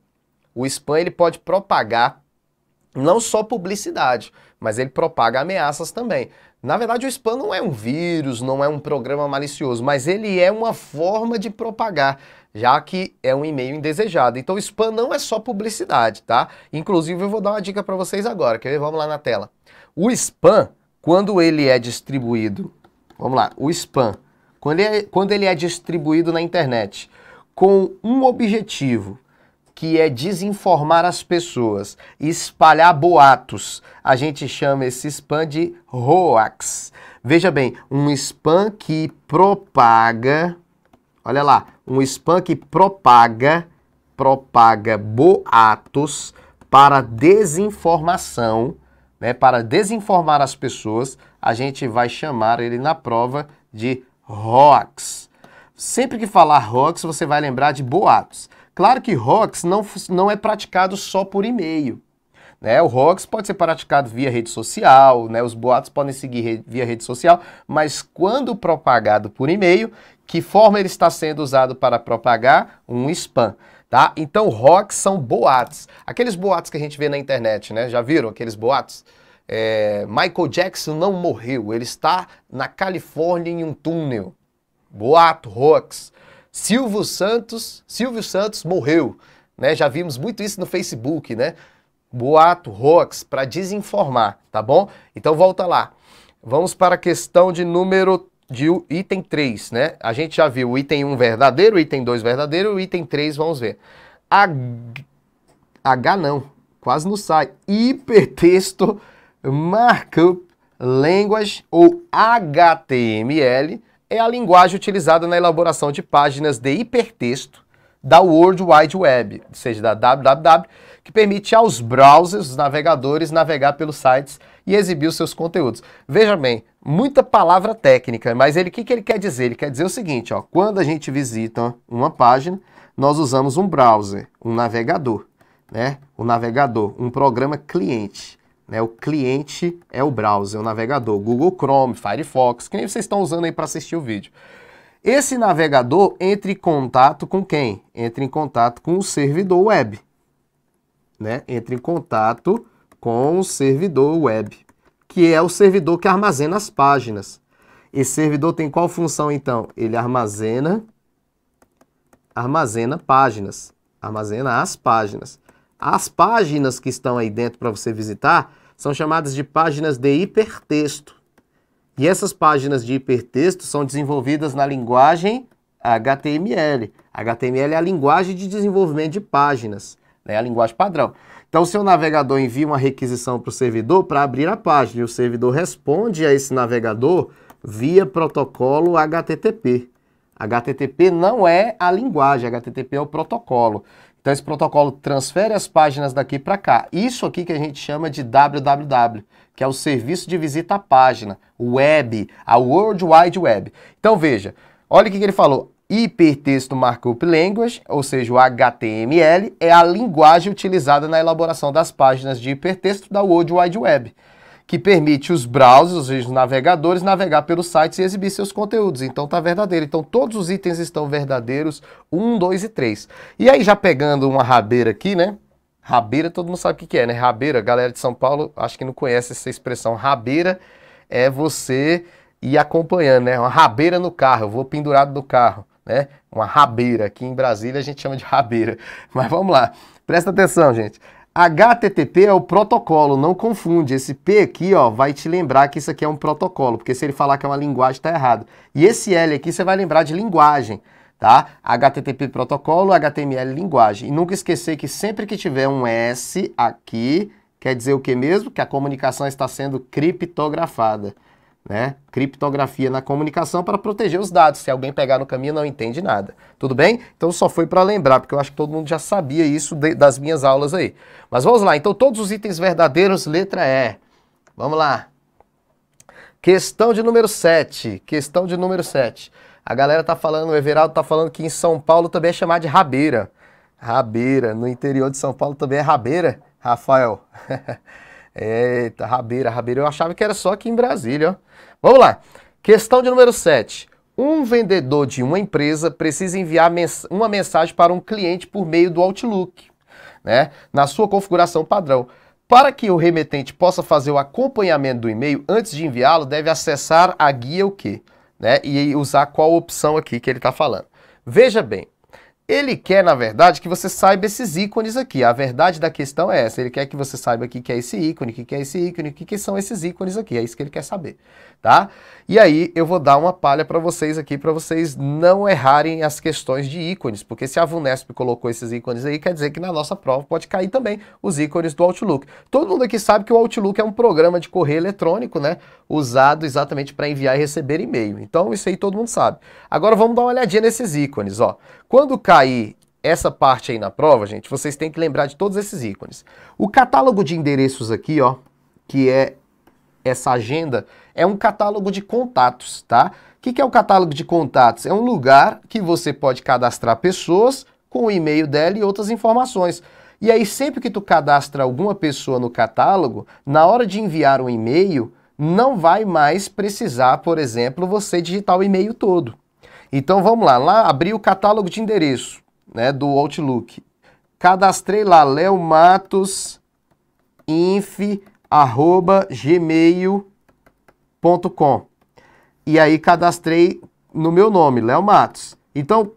o spam ele pode propagar não só publicidade, mas ele propaga ameaças também. Na verdade, o spam não é um vírus, não é um programa malicioso, mas ele é uma forma de propagar, já que é um e-mail indesejado. Então, o spam não é só publicidade, tá? Inclusive, eu vou dar uma dica para vocês agora, quer ver? Vamos lá na tela. O spam, quando ele é distribuído, vamos lá, o spam, quando ele é, quando ele é distribuído na internet com um objetivo que é desinformar as pessoas, espalhar boatos. A gente chama esse spam de hoax. Veja bem, um spam que propaga, olha lá, um spam que propaga, propaga boatos para desinformação, né? Para desinformar as pessoas, a gente vai chamar ele na prova de hoax. Sempre que falar hoax, você vai lembrar de boatos. Claro que hoax não, não é praticado só por e-mail. Né? O hoax pode ser praticado via rede social, né? os boatos podem seguir re via rede social, mas quando propagado por e-mail, que forma ele está sendo usado para propagar? Um spam. Tá? Então, hoax são boatos. Aqueles boatos que a gente vê na internet, né? Já viram aqueles boatos? É, Michael Jackson não morreu, ele está na Califórnia em um túnel. Boato, hoax. Silvio Santos, Silvio Santos morreu, né? Já vimos muito isso no Facebook, né? Boato, hoax, para desinformar, tá bom? Então volta lá. Vamos para a questão de número de item 3, né? A gente já viu o item 1 verdadeiro, o item 2 verdadeiro, o item 3 vamos ver. H, H não, quase não sai. Hipertexto Markup Language ou HTML é a linguagem utilizada na elaboração de páginas de hipertexto da World Wide Web, ou seja, da www, que permite aos browsers, os navegadores, navegar pelos sites e exibir os seus conteúdos. Veja bem, muita palavra técnica, mas ele, o que, que ele quer dizer? Ele quer dizer o seguinte, ó, quando a gente visita uma página, nós usamos um browser, um navegador, né? O um navegador, um programa cliente. Né? O cliente é o browser, o navegador, Google Chrome, Firefox, que nem vocês estão usando aí para assistir o vídeo. Esse navegador entra em contato com quem? Entra em contato com o servidor web. Né? Entra em contato com o servidor web, que é o servidor que armazena as páginas. Esse servidor tem qual função então? Ele armazena armazena páginas, armazena as páginas. As páginas que estão aí dentro para você visitar são chamadas de páginas de hipertexto. E essas páginas de hipertexto são desenvolvidas na linguagem HTML. HTML é a linguagem de desenvolvimento de páginas, né? É a linguagem padrão. Então, o seu navegador envia uma requisição para o servidor para abrir a página, e o servidor responde a esse navegador via protocolo HTTP. HTTP não é a linguagem, HTTP é o protocolo. Então esse protocolo transfere as páginas daqui para cá. Isso aqui que a gente chama de www, que é o serviço de visita à página, web, a World Wide Web. Então veja, olha o que, ele falou. Hipertexto Markup Language, ou seja, o HTML, é a linguagem utilizada na elaboração das páginas de hipertexto da World Wide Web que permite os browsers, os navegadores, navegar pelos sites e exibir seus conteúdos. Então tá verdadeiro. Então todos os itens estão verdadeiros, 1, 2 e 3. E aí já pegando uma rabeira aqui, né? Rabeira, todo mundo sabe o que é, né? Rabeira, galera de São Paulo, acho que não conhece essa expressão. Rabeira é você ir acompanhando, né? Uma rabeira no carro, eu vou pendurado do carro, né? Uma rabeira. Aqui em Brasília a gente chama de rabeira. Mas vamos lá. Presta atenção, gente. HTTP é o protocolo, não confunde. Esse P aqui, ó, vai te lembrar que isso aqui é um protocolo, porque se ele falar que é uma linguagem, tá errado. E esse L aqui você vai lembrar de linguagem, tá? HTTP protocolo, HTML linguagem. E nunca esquecer que sempre que tiver um S aqui, quer dizer o que mesmo? Que a comunicação está sendo criptografada né? Criptografia na comunicação para proteger os dados. Se alguém pegar no caminho, não entende nada. Tudo bem? Então só foi para lembrar, porque eu acho que todo mundo já sabia isso de, das minhas aulas aí. Mas vamos lá. Então todos os itens verdadeiros, letra E. Vamos lá. Questão de número 7. Questão de número 7. A galera tá falando, o Everaldo tá falando que em São Paulo também é chamado de rabeira. Rabeira, no interior de São Paulo também é rabeira, Rafael. Eita, rabeira, rabeira. Eu achava que era só aqui em Brasília, ó. Vamos lá. Questão de número 7. Um vendedor de uma empresa precisa enviar mens uma mensagem para um cliente por meio do Outlook, né? Na sua configuração padrão. Para que o remetente possa fazer o acompanhamento do e-mail antes de enviá-lo, deve acessar a guia o quê? Né? E usar qual opção aqui que ele está falando. Veja bem, ele quer, na verdade, que você saiba esses ícones aqui. A verdade da questão é essa. Ele quer que você saiba o que é esse ícone, o que é esse ícone, o que são esses ícones aqui. É isso que ele quer saber, tá? E aí eu vou dar uma palha para vocês aqui, para vocês não errarem as questões de ícones, porque se a VUNESP colocou esses ícones aí, quer dizer que na nossa prova pode cair também os ícones do Outlook. Todo mundo aqui sabe que o Outlook é um programa de correio eletrônico, né? Usado exatamente para enviar e receber e-mail. Então isso aí todo mundo sabe. Agora vamos dar uma olhadinha nesses ícones, ó. Quando cair essa parte aí na prova, gente, vocês têm que lembrar de todos esses ícones. O catálogo de endereços aqui, ó, que é essa agenda, é um catálogo de contatos, tá? O que, que é o um catálogo de contatos? É um lugar que você pode cadastrar pessoas com o e-mail dela e outras informações. E aí, sempre que tu cadastra alguma pessoa no catálogo, na hora de enviar um e-mail, não vai mais precisar, por exemplo, você digitar o e-mail todo. Então vamos lá, lá abri o catálogo de endereço né, do Outlook. Cadastrei lá, leomatos.inf@gmail.com E aí cadastrei no meu nome, Léo Matos. Então,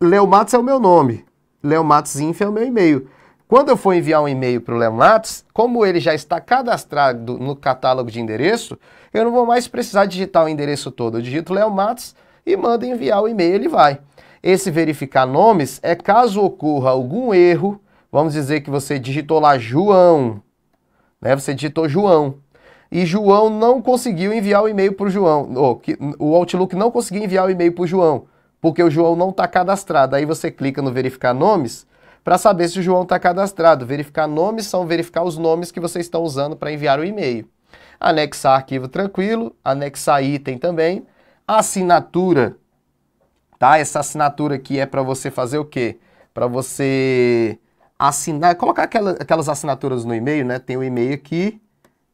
Léo Matos é o meu nome, Léo Matos Inf é o meu e-mail. Quando eu for enviar um e-mail para o Léo Matos, como ele já está cadastrado no catálogo de endereço, eu não vou mais precisar digitar o endereço todo. Eu digito Léo Matos e manda enviar o e-mail, ele vai. Esse verificar nomes é caso ocorra algum erro, vamos dizer que você digitou lá João, né? Você digitou João. E João não conseguiu enviar o e-mail para o João, ou, que, o Outlook não conseguiu enviar o e-mail para o João, porque o João não está cadastrado. Aí você clica no verificar nomes para saber se o João está cadastrado. Verificar nomes são verificar os nomes que você está usando para enviar o e-mail. Anexar arquivo tranquilo, anexar item também assinatura, tá? Essa assinatura aqui é para você fazer o quê? Para você assinar, colocar aquela, aquelas assinaturas no e-mail, né? Tem o um e-mail aqui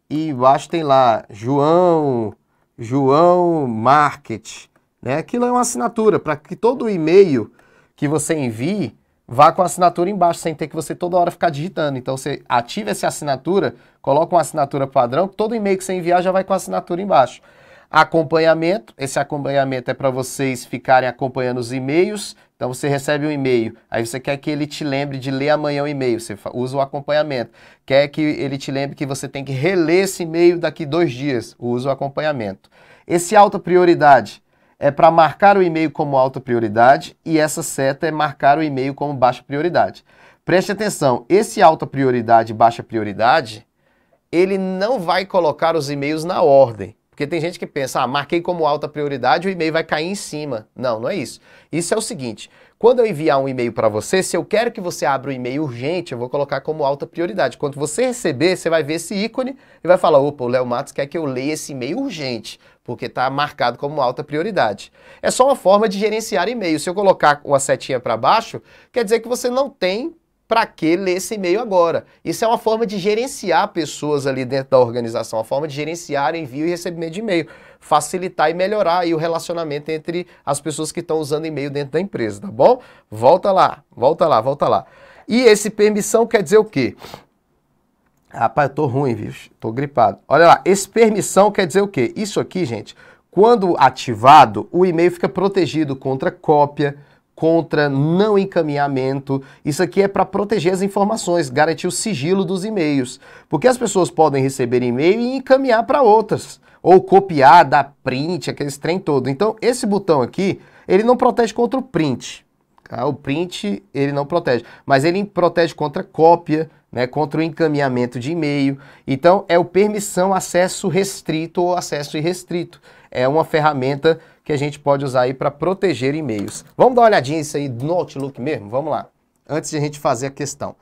e embaixo tem lá João, João Market, né? Aquilo é uma assinatura para que todo e-mail que você envie vá com a assinatura embaixo, sem ter que você toda hora ficar digitando. Então você ativa essa assinatura, coloca uma assinatura padrão, todo e-mail que você enviar já vai com a assinatura embaixo. Acompanhamento, esse acompanhamento é para vocês ficarem acompanhando os e-mails. Então você recebe um e-mail, aí você quer que ele te lembre de ler amanhã o e-mail, você usa o acompanhamento. Quer que ele te lembre que você tem que reler esse e-mail daqui dois dias, usa o acompanhamento. Esse alta prioridade é para marcar o e-mail como alta prioridade e essa seta é marcar o e-mail como baixa prioridade. Preste atenção, esse alta prioridade e baixa prioridade, ele não vai colocar os e-mails na ordem. Porque tem gente que pensa, ah, marquei como alta prioridade, o e-mail vai cair em cima. Não, não é isso. Isso é o seguinte, quando eu enviar um e-mail para você, se eu quero que você abra o um e-mail urgente, eu vou colocar como alta prioridade. Quando você receber, você vai ver esse ícone e vai falar, opa, o Léo Matos quer que eu leia esse e-mail urgente, porque está marcado como alta prioridade. É só uma forma de gerenciar e-mail. Se eu colocar uma setinha para baixo, quer dizer que você não tem para que ler esse e-mail agora? Isso é uma forma de gerenciar pessoas ali dentro da organização, uma forma de gerenciar envio e recebimento de e-mail, facilitar e melhorar aí o relacionamento entre as pessoas que estão usando e-mail dentro da empresa, tá bom? Volta lá, volta lá, volta lá. E esse permissão quer dizer o quê? Rapaz, eu tô ruim, viu? Tô gripado. Olha lá, esse permissão quer dizer o quê? Isso aqui, gente, quando ativado, o e-mail fica protegido contra cópia, contra não encaminhamento. Isso aqui é para proteger as informações, garantir o sigilo dos e-mails, porque as pessoas podem receber e-mail e encaminhar para outras, ou copiar, dar print, aqueles trem todo. Então, esse botão aqui, ele não protege contra o print. Tá? O print, ele não protege, mas ele protege contra cópia, né, contra o encaminhamento de e-mail. Então, é o permissão acesso restrito ou acesso irrestrito. É uma ferramenta que a gente pode usar aí para proteger e-mails. Vamos dar uma olhadinha isso aí no Outlook mesmo? Vamos lá, antes de a gente fazer a questão.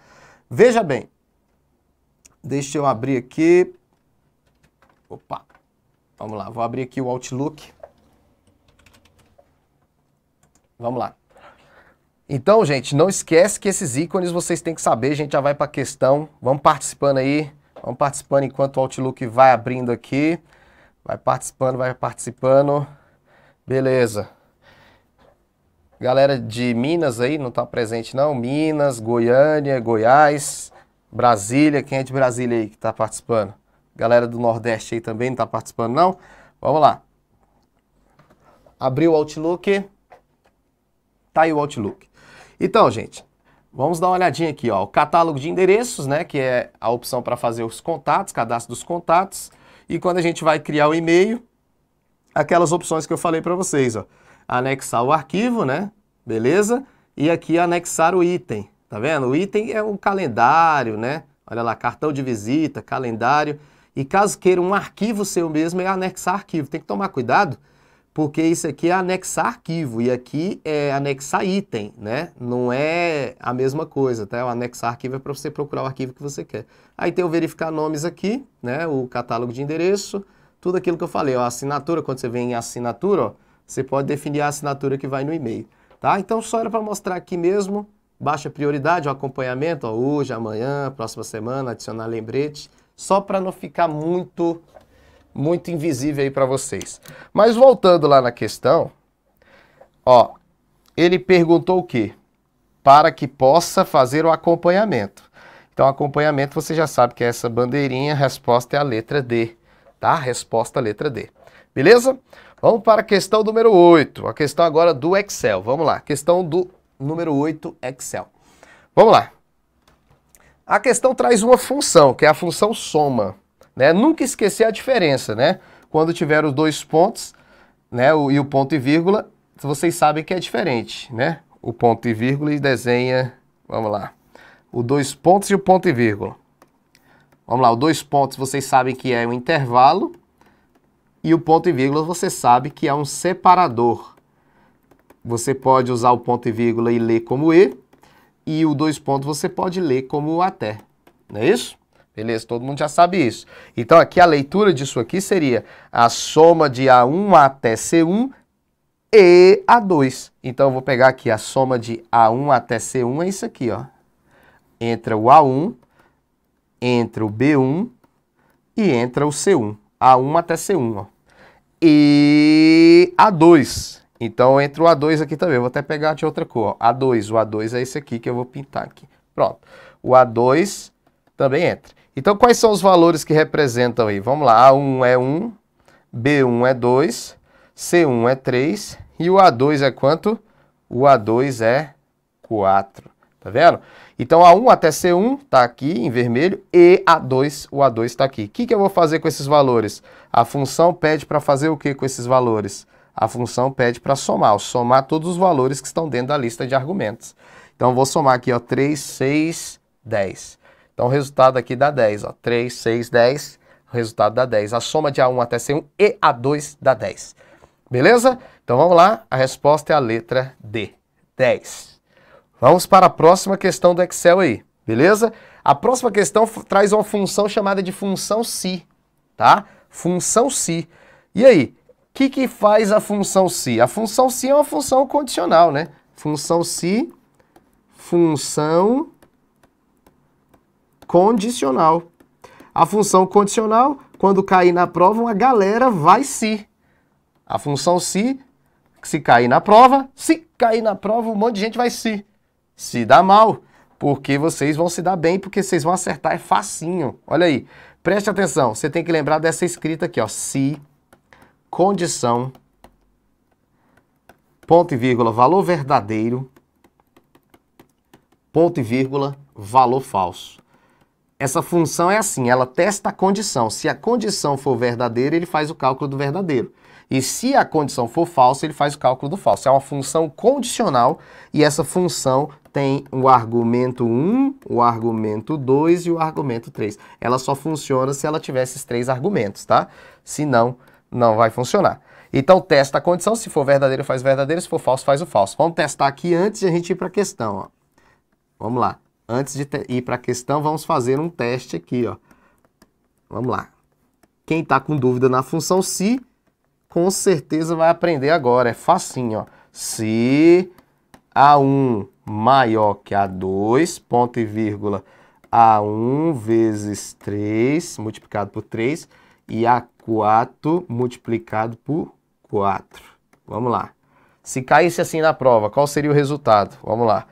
Veja bem, deixa eu abrir aqui. Opa, vamos lá, vou abrir aqui o Outlook. Vamos lá. Então, gente, não esquece que esses ícones vocês têm que saber, a gente já vai para a questão. Vamos participando aí, vamos participando enquanto o Outlook vai abrindo aqui. Vai participando, vai participando. Beleza. Galera de Minas aí, não está presente não? Minas, Goiânia, Goiás, Brasília. Quem é de Brasília aí que está participando? Galera do Nordeste aí também não está participando não? Vamos lá. Abriu o Outlook. Tá aí o Outlook. Então, gente, vamos dar uma olhadinha aqui, ó. O catálogo de endereços, né, que é a opção para fazer os contatos, cadastro dos contatos. E quando a gente vai criar o e-mail, aquelas opções que eu falei para vocês, ó. Anexar o arquivo, né? Beleza? E aqui anexar o item, tá vendo? O item é um calendário, né? Olha lá, cartão de visita, calendário. E caso queira um arquivo seu mesmo, é anexar arquivo. Tem que tomar cuidado, porque isso aqui é anexar arquivo e aqui é anexar item, né? Não é a mesma coisa, tá? O anexar arquivo é para você procurar o arquivo que você quer. Aí tem o verificar nomes aqui, né? O catálogo de endereço, tudo aquilo que eu falei. Ó, a assinatura, quando você vem em assinatura, ó, você pode definir a assinatura que vai no e-mail. Tá? Então, só era para mostrar aqui mesmo, baixa prioridade, o acompanhamento, ó, hoje, amanhã, próxima semana, adicionar lembrete, só para não ficar muito, muito invisível aí para vocês. Mas voltando lá na questão, ó, ele perguntou o quê? Para que possa fazer o acompanhamento. Então, acompanhamento, você já sabe que é essa bandeirinha, a resposta é a letra D tá? Resposta letra D. Beleza? Vamos para a questão número 8. A questão agora do Excel. Vamos lá. Questão do número 8 Excel. Vamos lá. A questão traz uma função, que é a função soma. Né? Nunca esquecer a diferença, né? Quando tiver os dois pontos né, o, e o ponto e vírgula, vocês sabem que é diferente, né? O ponto e vírgula e desenha, vamos lá, o dois pontos e o ponto e vírgula. Vamos lá, o dois pontos vocês sabem que é um intervalo e o ponto e vírgula você sabe que é um separador. Você pode usar o ponto e vírgula e ler como e e o dois pontos você pode ler como até. Não é isso? Beleza, todo mundo já sabe isso. Então aqui a leitura disso aqui seria a soma de A1 até C1 e A2. Então eu vou pegar aqui a soma de A1 até C1 é isso aqui, ó. Entra o A1 entra o B1 e entra o C1. A1 até C1, ó. E A2. Então entra o A2 aqui também. vou até pegar de outra cor. Ó. A2. O A2 é esse aqui que eu vou pintar aqui. Pronto. O A2 também entra. Então quais são os valores que representam aí? Vamos lá. A1 é 1, B1 é 2, C1 é 3 e o A2 é quanto? O A2 é 4. Tá vendo? Então, A1 até C1 está aqui em vermelho e A2, o A2 está aqui. O que, que eu vou fazer com esses valores? A função pede para fazer o que com esses valores? A função pede para somar, somar todos os valores que estão dentro da lista de argumentos. Então, eu vou somar aqui, ó, 3, 6, 10. Então, o resultado aqui dá 10, ó, 3, 6, 10, o resultado dá 10. A soma de A1 até C1 e A2 dá 10. Beleza? Então, vamos lá, a resposta é a letra D, 10. Vamos para a próxima questão do Excel aí, beleza? A próxima questão traz uma função chamada de função se, tá? Função se. E aí, o que, que faz a função se? A função se é uma função condicional, né? Função se, função condicional. A função condicional, quando cair na prova, uma galera vai se. A função se, se cair na prova, se cair na prova, um monte de gente vai se se dá mal, porque vocês vão se dar bem, porque vocês vão acertar, é facinho. Olha aí, preste atenção, você tem que lembrar dessa escrita aqui, ó, se, condição, ponto e vírgula, valor verdadeiro, ponto e vírgula, valor falso. Essa função é assim, ela testa a condição. Se a condição for verdadeira, ele faz o cálculo do verdadeiro. E se a condição for falsa, ele faz o cálculo do falso. É uma função condicional e essa função tem o argumento 1, o argumento 2 e o argumento 3. Ela só funciona se ela tiver esses três argumentos, tá? Se não, não vai funcionar. Então testa a condição, se for verdadeiro faz verdadeiro, se for falso faz o falso. Vamos testar aqui antes de a gente ir para a questão, ó. Vamos lá. Antes de ir para a questão, vamos fazer um teste aqui, ó. Vamos lá. Quem está com dúvida na função se com certeza vai aprender agora. É facinho, ó. Se A1 maior que A2, ponto e vírgula, A1 vezes 3 multiplicado por 3 e A4 multiplicado por 4. Vamos lá. Se caísse assim na prova, qual seria o resultado? Vamos lá.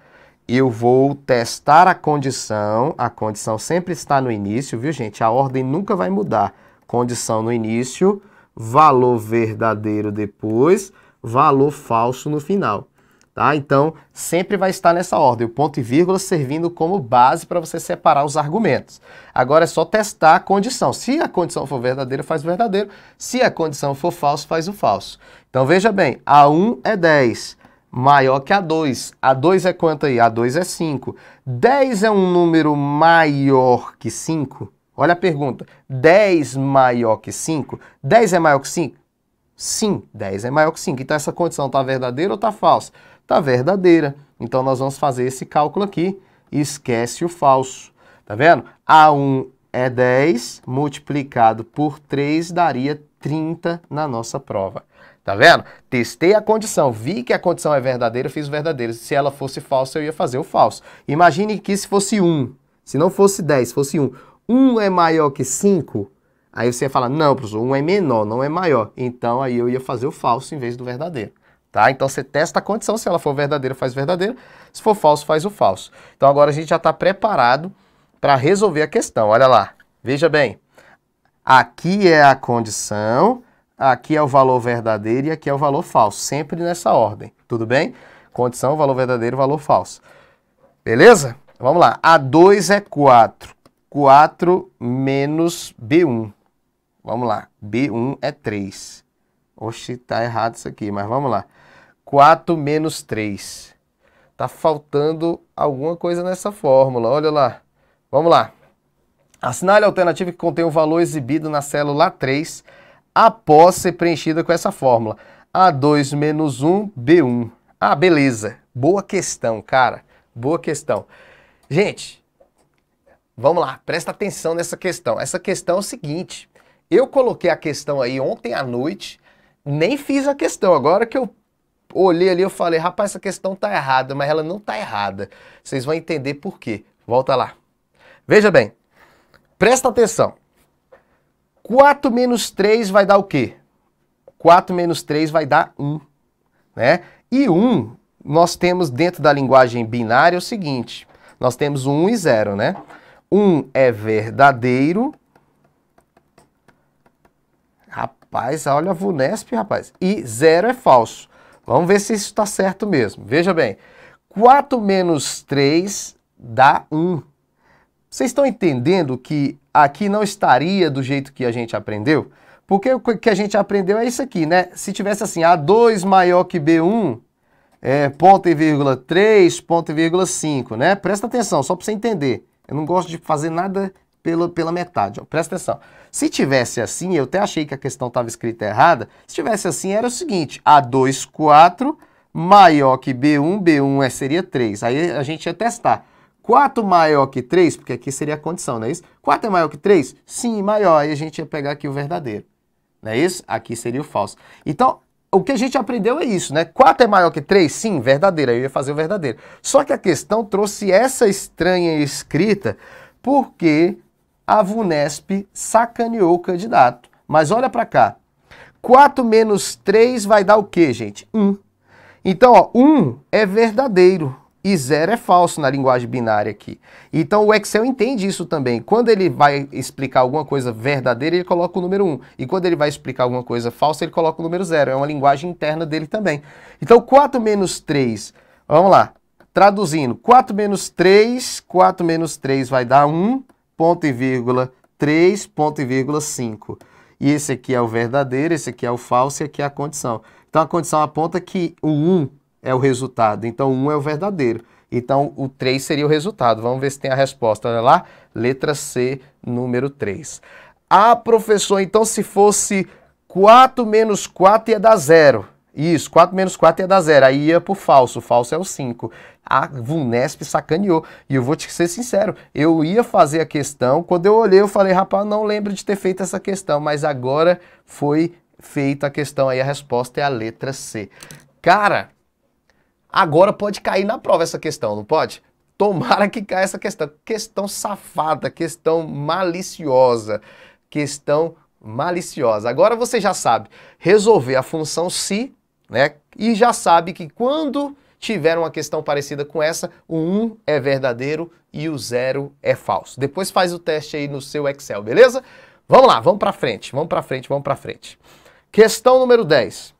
Eu vou testar a condição, a condição sempre está no início, viu gente? A ordem nunca vai mudar. Condição no início, valor verdadeiro depois, valor falso no final. Tá? Então, sempre vai estar nessa ordem, o ponto e vírgula servindo como base para você separar os argumentos. Agora é só testar a condição. Se a condição for verdadeira, faz o verdadeiro. Se a condição for falso, faz o falso. Então, veja bem, A1 é 10, maior que A2. A2 é quanto aí? A2 é 5. 10 é um número maior que 5? Olha a pergunta. 10 maior que 5? 10 é maior que 5? Sim, 10 é maior que 5. Então essa condição está verdadeira ou está falsa? Está verdadeira. Então nós vamos fazer esse cálculo aqui. Esquece o falso. Está vendo? A1 é 10 multiplicado por 3 daria 30 na nossa prova. Está vendo? Testei a condição, vi que a condição é verdadeira, fiz o verdadeiro. Se ela fosse falsa, eu ia fazer o falso. Imagine que se fosse 1, se não fosse 10, fosse 1. 1 é maior que 5, aí você ia falar, não, professor, 1 é menor, não é maior. Então aí eu ia fazer o falso em vez do verdadeiro. Tá? Então você testa a condição, se ela for verdadeira, faz verdadeiro, se for falso, faz o falso. Então agora a gente já está preparado para resolver a questão. Olha lá, veja bem. Aqui é a condição, aqui é o valor verdadeiro e aqui é o valor falso, sempre nessa ordem, tudo bem? Condição, valor verdadeiro, valor falso. Beleza? Vamos lá, A2 é 4, 4 menos B1. Vamos lá, B1 é 3. Oxe, tá errado isso aqui, mas vamos lá. 4 menos 3. Tá faltando alguma coisa nessa fórmula, olha lá. Vamos lá. Assinale a alternativa que contém o valor exibido na célula 3 após ser preenchida com essa fórmula. A2 menos 1, B1. Ah, beleza. Boa questão, cara. Boa questão. Gente, Vamos lá, presta atenção nessa questão. Essa questão é o seguinte: eu coloquei a questão aí ontem à noite, nem fiz a questão. Agora que eu olhei ali, eu falei, rapaz, essa questão tá errada, mas ela não tá errada. Vocês vão entender por quê. Volta lá. Veja bem, presta atenção. 4 menos 3 vai dar o quê? 4 menos 3 vai dar 1, né? E 1, nós temos dentro da linguagem binária o seguinte, nós temos 1 e 0, né? 1 é verdadeiro. Rapaz, olha a VUNESP, rapaz. E 0 é falso. Vamos ver se isso está certo mesmo. Veja bem. 4 menos 3 dá 1. Vocês estão entendendo que aqui não estaria do jeito que a gente aprendeu? Porque o que a gente aprendeu é isso aqui, né? Se tivesse assim, A2 maior que B1, é, ponto e vírgula 3, ponto e vírgula 5, né? Presta atenção, só para você entender. Eu não gosto de fazer nada pela, pela metade. Ó. Presta atenção. Se tivesse assim, eu até achei que a questão estava escrita errada. Se tivesse assim, era o seguinte: A2, 4 maior que B1, B1 é, seria 3. Aí a gente ia testar. 4 maior que 3, porque aqui seria a condição, não é isso? 4 é maior que 3? Sim, maior. Aí a gente ia pegar aqui o verdadeiro. Não é isso? Aqui seria o falso. Então, o que a gente aprendeu é isso, né? 4 é maior que 3? Sim, verdadeiro. Aí Eu ia fazer o verdadeiro. Só que a questão trouxe essa estranha escrita porque a VUNESP sacaneou o candidato. Mas olha para cá. 4 menos 3 vai dar o quê, gente? 1. Então, ó, 1 é verdadeiro e zero é falso na linguagem binária aqui. Então o Excel entende isso também. Quando ele vai explicar alguma coisa verdadeira, ele coloca o número 1. E quando ele vai explicar alguma coisa falsa, ele coloca o número 0. É uma linguagem interna dele também. Então 4 menos 3, vamos lá. Traduzindo, 4 menos 3, 4 menos 3 vai dar 1, ponto e vírgula, 3, ponto e vírgula 5. E esse aqui é o verdadeiro, esse aqui é o falso e aqui é a condição. Então a condição aponta que o 1 é o resultado. Então, 1 um é o verdadeiro. Então, o 3 seria o resultado. Vamos ver se tem a resposta. Olha lá, letra C, número 3. Ah, professor, então se fosse 4 menos 4 ia dar zero. Isso, 4 menos 4 ia dar zero. Aí ia pro falso, o falso é o 5. A Vunesp sacaneou. E eu vou te ser sincero, eu ia fazer a questão, quando eu olhei eu falei, rapaz, não lembro de ter feito essa questão, mas agora foi feita a questão aí, a resposta é a letra C. Cara, Agora pode cair na prova essa questão, não pode? Tomara que caia essa questão. Questão safada, questão maliciosa, questão maliciosa. Agora você já sabe resolver a função se, né? E já sabe que quando tiver uma questão parecida com essa, o 1 é verdadeiro e o 0 é falso. Depois faz o teste aí no seu Excel, beleza? Vamos lá, vamos para frente, vamos para frente, vamos para frente. Questão número 10.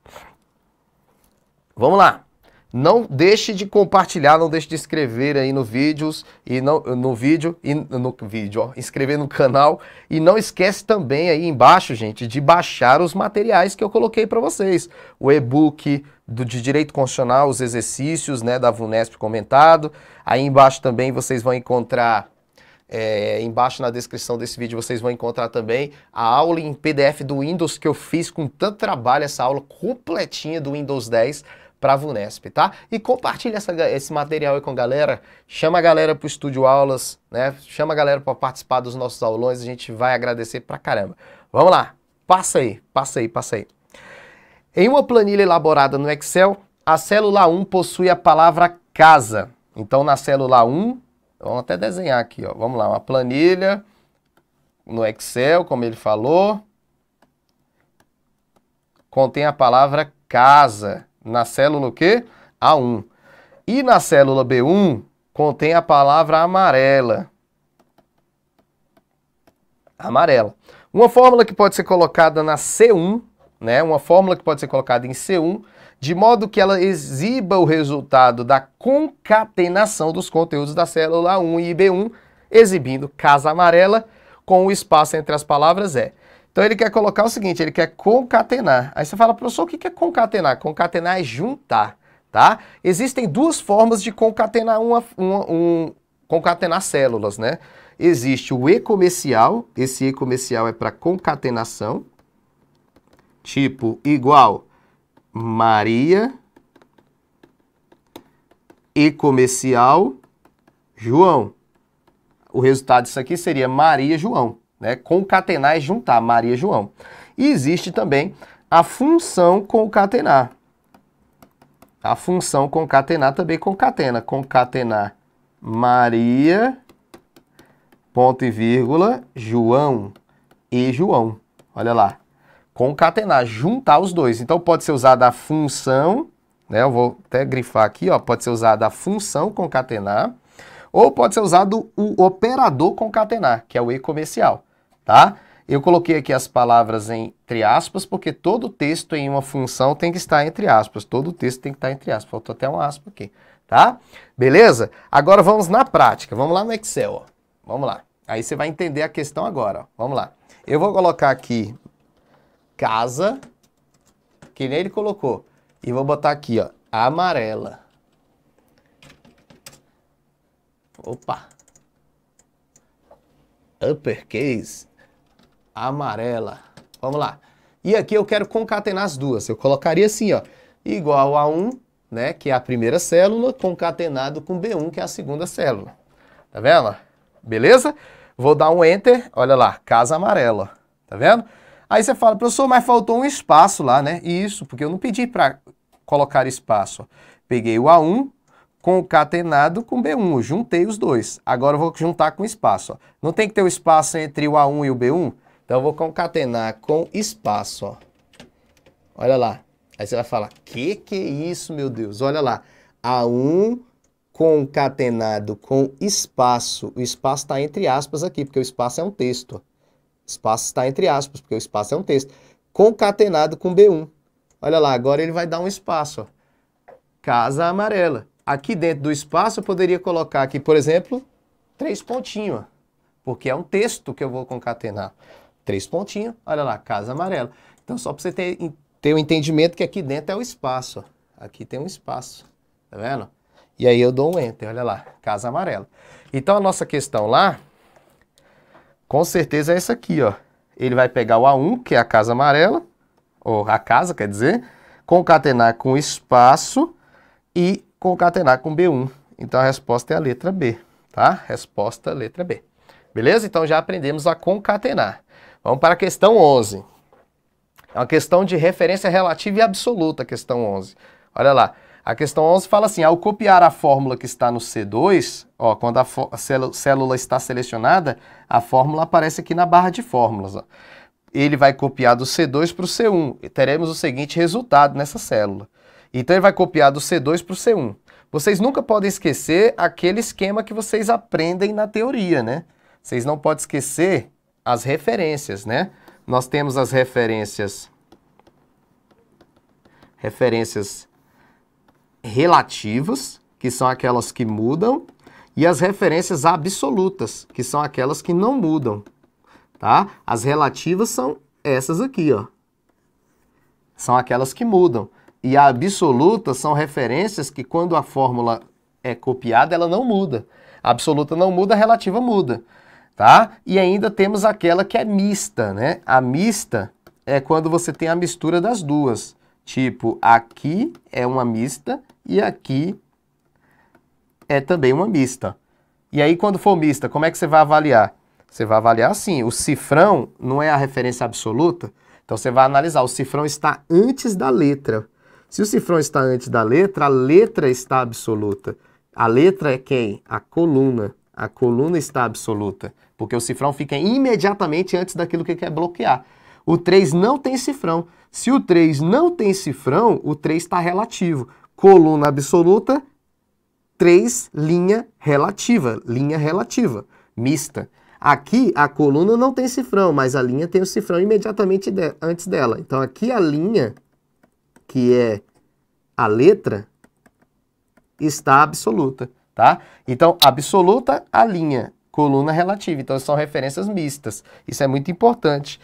Vamos lá. Não deixe de compartilhar, não deixe de inscrever aí no vídeos e não, no vídeo e no vídeo, ó, inscrever no canal e não esquece também aí embaixo, gente, de baixar os materiais que eu coloquei para vocês. O e-book do, de direito constitucional, os exercícios, né, da Vunesp comentado. Aí embaixo também vocês vão encontrar é, embaixo na descrição desse vídeo vocês vão encontrar também a aula em PDF do Windows que eu fiz com tanto trabalho, essa aula completinha do Windows 10 para a VUNESP, tá? E compartilha essa, esse material aí com a galera, chama a galera para o Estúdio Aulas, né? Chama a galera para participar dos nossos aulões, a gente vai agradecer pra caramba. Vamos lá, passa aí, passa aí, passa aí. Em uma planilha elaborada no Excel, a célula 1 possui a palavra casa. Então, na célula 1, vamos até desenhar aqui, ó. Vamos lá, uma planilha no Excel, como ele falou, contém a palavra casa na célula o quê? A1. E na célula B1 contém a palavra amarela. Amarela. Uma fórmula que pode ser colocada na C1, né? Uma fórmula que pode ser colocada em C1, de modo que ela exiba o resultado da concatenação dos conteúdos da célula A1 e B1, exibindo casa amarela com o espaço entre as palavras é. Então ele quer colocar o seguinte, ele quer concatenar. Aí você fala, professor, o que é concatenar? Concatenar é juntar, tá? Existem duas formas de concatenar uma, uma um, concatenar células, né? Existe o E comercial, esse E comercial é para concatenação, tipo igual Maria E comercial João. O resultado disso aqui seria Maria João né? Concatenar e juntar, Maria e João. E existe também a função concatenar. A função concatenar também concatena. Concatenar Maria, ponto e vírgula, João e João. Olha lá. Concatenar, juntar os dois. Então pode ser usada a função, né? Eu vou até grifar aqui, ó. Pode ser usada a função concatenar. Ou pode ser usado o operador concatenar, que é o e comercial tá? Eu coloquei aqui as palavras entre aspas, porque todo texto em uma função tem que estar entre aspas. Todo texto tem que estar entre aspas. Faltou até um aspa aqui, tá? Beleza? Agora vamos na prática. Vamos lá no Excel, ó. Vamos lá. Aí você vai entender a questão agora, ó. Vamos lá. Eu vou colocar aqui casa, que nem ele colocou. E vou botar aqui, ó, amarela. Opa! Uppercase amarela. Vamos lá. E aqui eu quero concatenar as duas. Eu colocaria assim, ó, igual a 1, né, que é a primeira célula, concatenado com B1, que é a segunda célula. Tá vendo? Beleza? Vou dar um Enter, olha lá, casa amarela, tá vendo? Aí você fala, professor, mas faltou um espaço lá, né? Isso, porque eu não pedi para colocar espaço. Peguei o A1, concatenado com B1, juntei os dois. Agora eu vou juntar com espaço. Ó. Não tem que ter o um espaço entre o A1 e o B1? Então eu vou concatenar com espaço, ó. Olha lá. Aí você vai falar, que que é isso, meu Deus? Olha lá. A1 concatenado com espaço. O espaço está entre aspas aqui, porque o espaço é um texto. Espaço está entre aspas, porque o espaço é um texto. Concatenado com B1. Olha lá, agora ele vai dar um espaço. Ó. Casa amarela. Aqui dentro do espaço eu poderia colocar aqui, por exemplo, três pontinhos. Ó, porque é um texto que eu vou concatenar três pontinhos, olha lá, casa amarela. Então, só para você ter, ter o um entendimento que aqui dentro é o espaço. Ó. Aqui tem um espaço, tá vendo? E aí eu dou um Enter, olha lá, casa amarela. Então, a nossa questão lá, com certeza é essa aqui, ó. Ele vai pegar o A1, que é a casa amarela, ou a casa, quer dizer, concatenar com espaço e concatenar com B1. Então, a resposta é a letra B, tá? Resposta letra B. Beleza? Então, já aprendemos a concatenar. Vamos para a questão 11. É uma questão de referência relativa e absoluta, a questão 11. Olha lá. A questão 11 fala assim, ao copiar a fórmula que está no C2, ó, quando a, a célula está selecionada, a fórmula aparece aqui na barra de fórmulas. Ó. Ele vai copiar do C2 para o C1 e teremos o seguinte resultado nessa célula. Então ele vai copiar do C2 para o C1. Vocês nunca podem esquecer aquele esquema que vocês aprendem na teoria, né? Vocês não podem esquecer as referências, né? Nós temos as referências referências relativas, que são aquelas que mudam, e as referências absolutas, que são aquelas que não mudam, tá? As relativas são essas aqui, ó. São aquelas que mudam. E a absoluta são referências que quando a fórmula é copiada, ela não muda. A absoluta não muda, a relativa muda tá? E ainda temos aquela que é mista, né? A mista é quando você tem a mistura das duas. Tipo, aqui é uma mista e aqui é também uma mista. E aí, quando for mista, como é que você vai avaliar? Você vai avaliar assim, o cifrão não é a referência absoluta, então você vai analisar, o cifrão está antes da letra. Se o cifrão está antes da letra, a letra está absoluta. A letra é quem? A coluna a coluna está absoluta, porque o cifrão fica imediatamente antes daquilo que quer bloquear. O 3 não tem cifrão. Se o 3 não tem cifrão, o 3 está relativo. Coluna absoluta, 3, linha relativa, linha relativa, mista. Aqui a coluna não tem cifrão, mas a linha tem o cifrão imediatamente de antes dela. Então aqui a linha, que é a letra, está absoluta tá? Então, absoluta, a linha, coluna relativa. Então, são referências mistas. Isso é muito importante.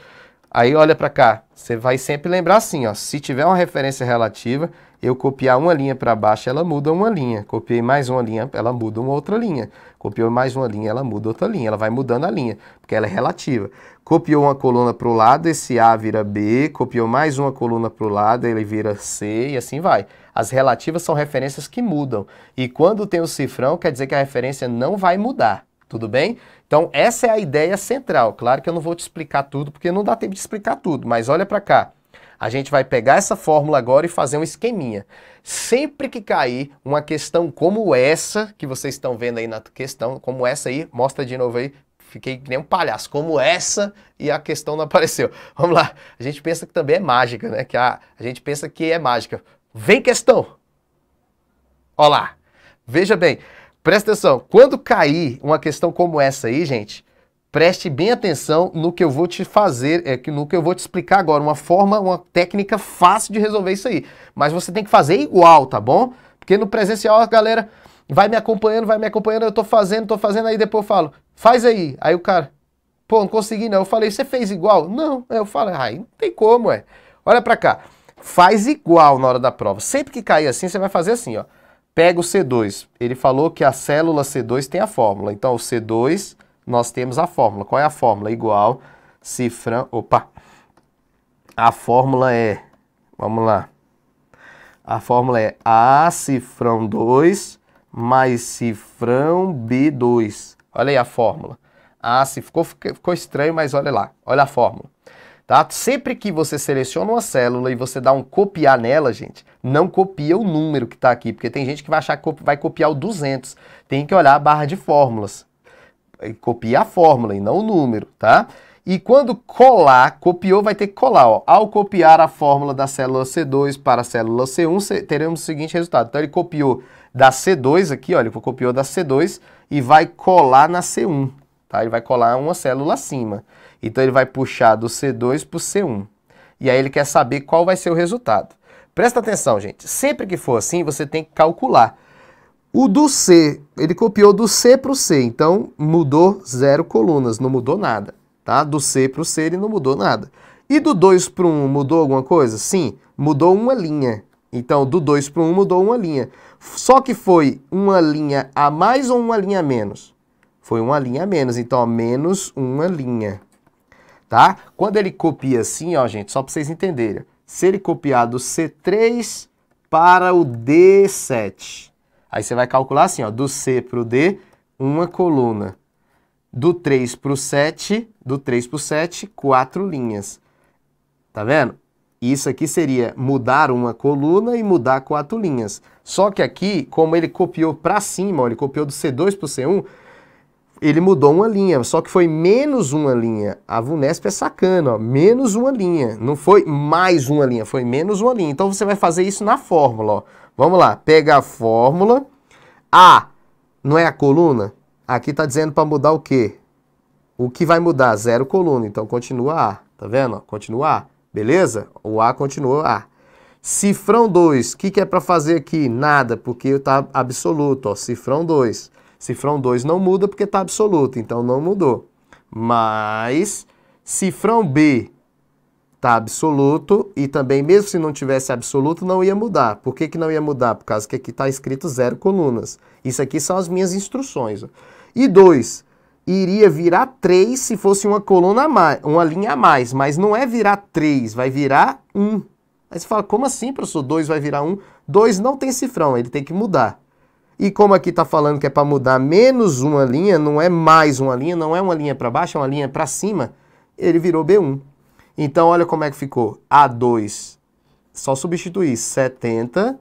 Aí, olha para cá. Você vai sempre lembrar assim, ó. Se tiver uma referência relativa, eu copiar uma linha para baixo, ela muda uma linha. Copiei mais uma linha, ela muda uma outra linha. Copiou mais uma linha, ela muda outra linha, ela vai mudando a linha, porque ela é relativa. Copiou uma coluna para o lado, esse A vira B, copiou mais uma coluna para o lado, ele vira C e assim vai. As relativas são referências que mudam. E quando tem o cifrão, quer dizer que a referência não vai mudar, tudo bem? Então essa é a ideia central. Claro que eu não vou te explicar tudo, porque não dá tempo de explicar tudo, mas olha para cá. A gente vai pegar essa fórmula agora e fazer um esqueminha. Sempre que cair uma questão como essa, que vocês estão vendo aí na questão, como essa aí, mostra de novo aí, fiquei que nem um palhaço, como essa, e a questão não apareceu. Vamos lá, a gente pensa que também é mágica, né? Que a, a gente pensa que é mágica. Vem questão! Olá! Veja bem, presta atenção, quando cair uma questão como essa aí, gente, preste bem atenção no que eu vou te fazer, é, no que eu vou te explicar agora. Uma forma, uma técnica fácil de resolver isso aí. Mas você tem que fazer igual, tá bom? Porque no presencial a galera vai me acompanhando, vai me acompanhando, eu tô fazendo, tô fazendo, aí depois eu falo, faz aí. Aí o cara, pô, não consegui não. Eu falei, você fez igual? Não. Aí eu falo, ai, ah, não tem como, é. Olha pra cá. Faz igual na hora da prova. Sempre que cair assim, você vai fazer assim, ó. Pega o C2. Ele falou que a célula C2 tem a fórmula. Então, o C2 nós temos a fórmula. Qual é a fórmula? Igual cifra... Opa! A fórmula é... Vamos lá. A fórmula é A cifrão 2 mais cifrão B2. Olha aí a fórmula. A, se ficou, ficou estranho, mas olha lá. Olha a fórmula. Tá? Sempre que você seleciona uma célula e você dá um copiar nela, gente, não copia o número que está aqui, porque tem gente que vai achar que vai copiar o 200. Tem que olhar a barra de fórmulas copia a fórmula e não o número, tá? E quando colar, copiou, vai ter que colar. Ó. Ao copiar a fórmula da célula C2 para a célula C1, teremos o seguinte resultado. Então ele copiou da C2 aqui, olha, ele copiou da C2 e vai colar na C1, tá? Ele vai colar uma célula acima. Então ele vai puxar do C2 para o C1. E aí ele quer saber qual vai ser o resultado. Presta atenção, gente. Sempre que for assim, você tem que calcular. O do C, ele copiou do C para o C, então mudou zero colunas, não mudou nada. Tá? Do C para o C ele não mudou nada. E do 2 para o 1 mudou alguma coisa? Sim, mudou uma linha. Então, do 2 para o 1 mudou uma linha. Só que foi uma linha a mais ou uma linha a menos? Foi uma linha a menos, então ó, menos uma linha. Tá? Quando ele copia assim, ó, gente, só para vocês entenderem. Se ele copiar do C3 para o D7, Aí você vai calcular assim, ó, do C para o D, uma coluna. Do 3 para o 7, do 3 para o 7, quatro linhas. Tá vendo? Isso aqui seria mudar uma coluna e mudar quatro linhas. Só que aqui, como ele copiou para cima, ó, ele copiou do C2 para o C1, ele mudou uma linha, só que foi menos uma linha. A Vunesp é sacana, ó, menos uma linha. Não foi mais uma linha, foi menos uma linha. Então você vai fazer isso na fórmula, ó. Vamos lá, pega a fórmula. A não é a coluna? Aqui está dizendo para mudar o quê? O que vai mudar? Zero coluna, então continua A. Tá vendo? Continua A. Beleza? O A continua A. Cifrão 2, o que, que é para fazer aqui? Nada, porque está absoluto. Ó, cifrão 2. Cifrão 2 não muda porque está absoluto, então não mudou. Mas cifrão B, tá absoluto e também, mesmo se não tivesse absoluto, não ia mudar. Por que, que não ia mudar? Por causa que aqui está escrito zero colunas. Isso aqui são as minhas instruções. E dois iria virar três se fosse uma coluna a mais, uma linha a mais, mas não é virar três vai virar Um. Aí você fala, como assim, professor? dois vai virar Um? dois não tem cifrão, ele tem que mudar. E como aqui está falando que é para mudar menos uma linha, não é mais uma linha, não é uma linha para baixo, é uma linha para cima, ele virou B1. Então, olha como é que ficou. A2, só substituir 70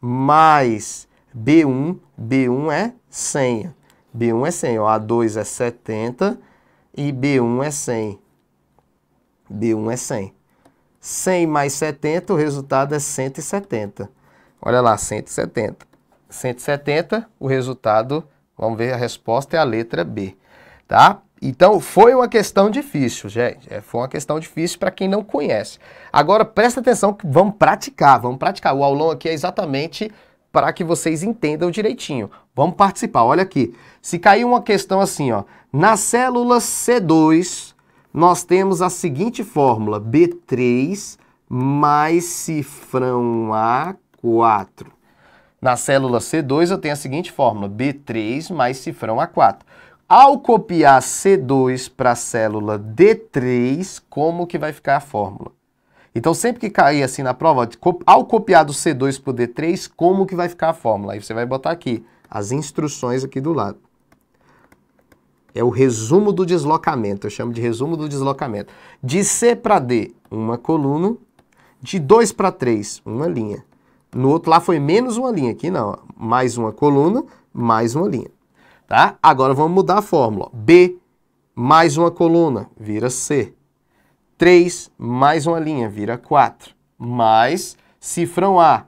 mais B1. B1 é 100. B1 é 100. Ó, A2 é 70 e B1 é 100. B1 é 100. 100 mais 70, o resultado é 170. Olha lá, 170. 170, o resultado, vamos ver, a resposta é a letra B, tá? Então, foi uma questão difícil, gente. É, foi uma questão difícil para quem não conhece. Agora, presta atenção que vamos praticar, vamos praticar. O aulão aqui é exatamente para que vocês entendam direitinho. Vamos participar. Olha aqui. Se cair uma questão assim, ó, na célula C2, nós temos a seguinte fórmula: B3 mais cifrão A4. Na célula C2, eu tenho a seguinte fórmula: B3 mais cifrão A4. Ao copiar C2 para a célula D3, como que vai ficar a fórmula? Então, sempre que cair assim na prova, ao copiar do C2 para o D3, como que vai ficar a fórmula? Aí você vai botar aqui as instruções aqui do lado. É o resumo do deslocamento, eu chamo de resumo do deslocamento. De C para D, uma coluna. De 2 para 3, uma linha. No outro lá foi menos uma linha, aqui não, ó. mais uma coluna, mais uma linha tá? Agora vamos mudar a fórmula. B mais uma coluna, vira C. 3 mais uma linha, vira 4. Mais cifrão A.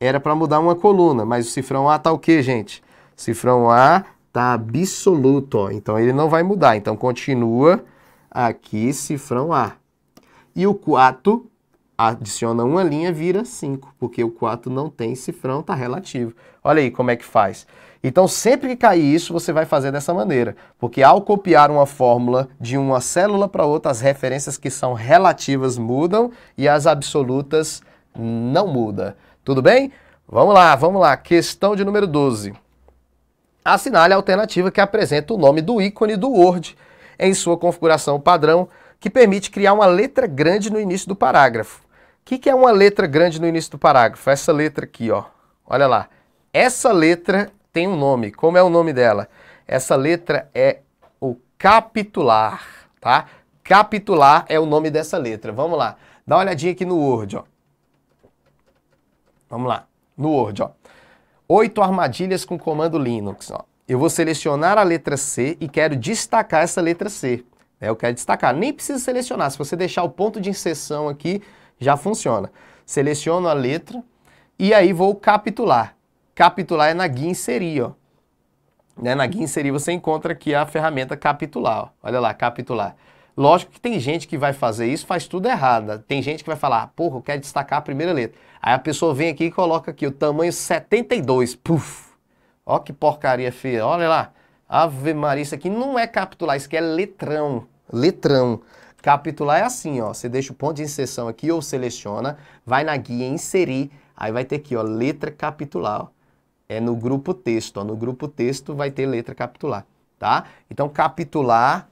Era para mudar uma coluna, mas o cifrão A está o quê, gente? O cifrão A tá absoluto, ó. Então ele não vai mudar. Então continua aqui cifrão A. E o 4 adiciona uma linha, vira 5, porque o 4 não tem cifrão, tá relativo. Olha aí como é que faz. Então, sempre que cair isso, você vai fazer dessa maneira, porque ao copiar uma fórmula de uma célula para outra, as referências que são relativas mudam e as absolutas não mudam. Tudo bem? Vamos lá, vamos lá. Questão de número 12. Assinale a alternativa que apresenta o nome do ícone do Word em sua configuração padrão, que permite criar uma letra grande no início do parágrafo. O que, que é uma letra grande no início do parágrafo? Essa letra aqui, ó. Olha lá. Essa letra tem um nome. Como é o nome dela? Essa letra é o capitular, tá? Capitular é o nome dessa letra. Vamos lá. Dá uma olhadinha aqui no Word, ó. Vamos lá. No Word, ó. Oito armadilhas com comando Linux, ó. Eu vou selecionar a letra C e quero destacar essa letra C. Né? Eu quero destacar. Nem precisa selecionar. Se você deixar o ponto de inserção aqui, já funciona. Seleciono a letra e aí vou capitular. Capitular é na guia inserir, ó. Né? Na guia inserir você encontra aqui a ferramenta capitular, ó. Olha lá, capitular. Lógico que tem gente que vai fazer isso, faz tudo errado. Tem gente que vai falar, ah, porra, eu quero destacar a primeira letra. Aí a pessoa vem aqui e coloca aqui o tamanho 72, puf. Ó que porcaria feia, olha lá. Ave Maria, isso aqui não é capitular, isso aqui é letrão, letrão. Capitular é assim, ó, você deixa o ponto de inserção aqui ou seleciona, vai na guia inserir, aí vai ter aqui, ó, letra capitular, ó é no grupo texto. Ó. No grupo texto vai ter letra capitular, tá? Então, capitular,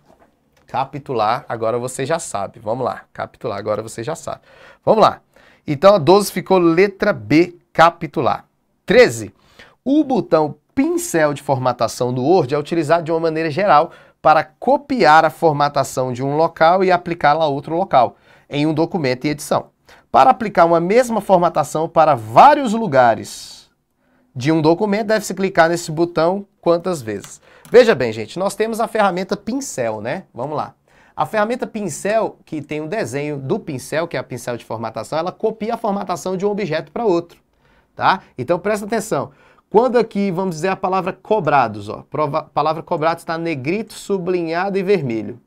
capitular, agora você já sabe. Vamos lá, capitular, agora você já sabe. Vamos lá. Então, a 12 ficou letra B, capitular. 13. O botão pincel de formatação do Word é utilizado de uma maneira geral para copiar a formatação de um local e aplicá-la a outro local, em um documento e edição. Para aplicar uma mesma formatação para vários lugares, de um documento, deve-se clicar nesse botão quantas vezes. Veja bem, gente, nós temos a ferramenta pincel, né? Vamos lá. A ferramenta pincel, que tem um desenho do pincel, que é a pincel de formatação, ela copia a formatação de um objeto para outro, tá? Então presta atenção. Quando aqui, vamos dizer a palavra cobrados, ó, a palavra cobrados está negrito, sublinhado e vermelho.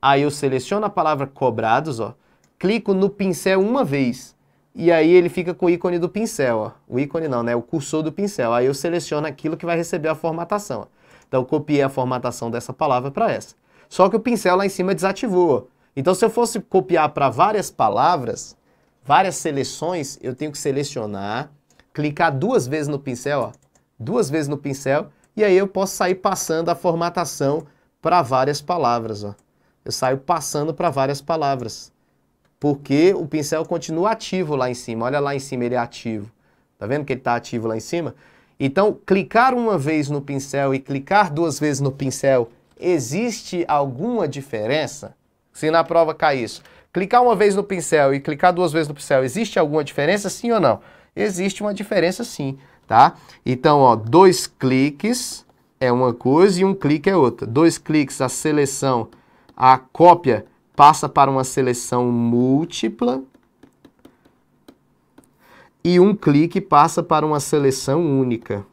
Aí eu seleciono a palavra cobrados, ó, clico no pincel uma vez. E aí ele fica com o ícone do pincel, ó. O ícone não, né? O cursor do pincel. Aí eu seleciono aquilo que vai receber a formatação. Ó. Então eu copiei a formatação dessa palavra para essa. Só que o pincel lá em cima desativou. Então se eu fosse copiar para várias palavras, várias seleções, eu tenho que selecionar, clicar duas vezes no pincel, ó. Duas vezes no pincel. E aí eu posso sair passando a formatação para várias palavras, ó. Eu saio passando para várias palavras porque o pincel continua ativo lá em cima. Olha lá em cima, ele é ativo. Tá vendo que ele está ativo lá em cima? Então, clicar uma vez no pincel e clicar duas vezes no pincel, existe alguma diferença? Se na prova cai isso. Clicar uma vez no pincel e clicar duas vezes no pincel, existe alguma diferença sim ou não? Existe uma diferença sim, tá? Então, ó, dois cliques é uma coisa e um clique é outra. Dois cliques, a seleção, a cópia passa para uma seleção múltipla e um clique passa para uma seleção única.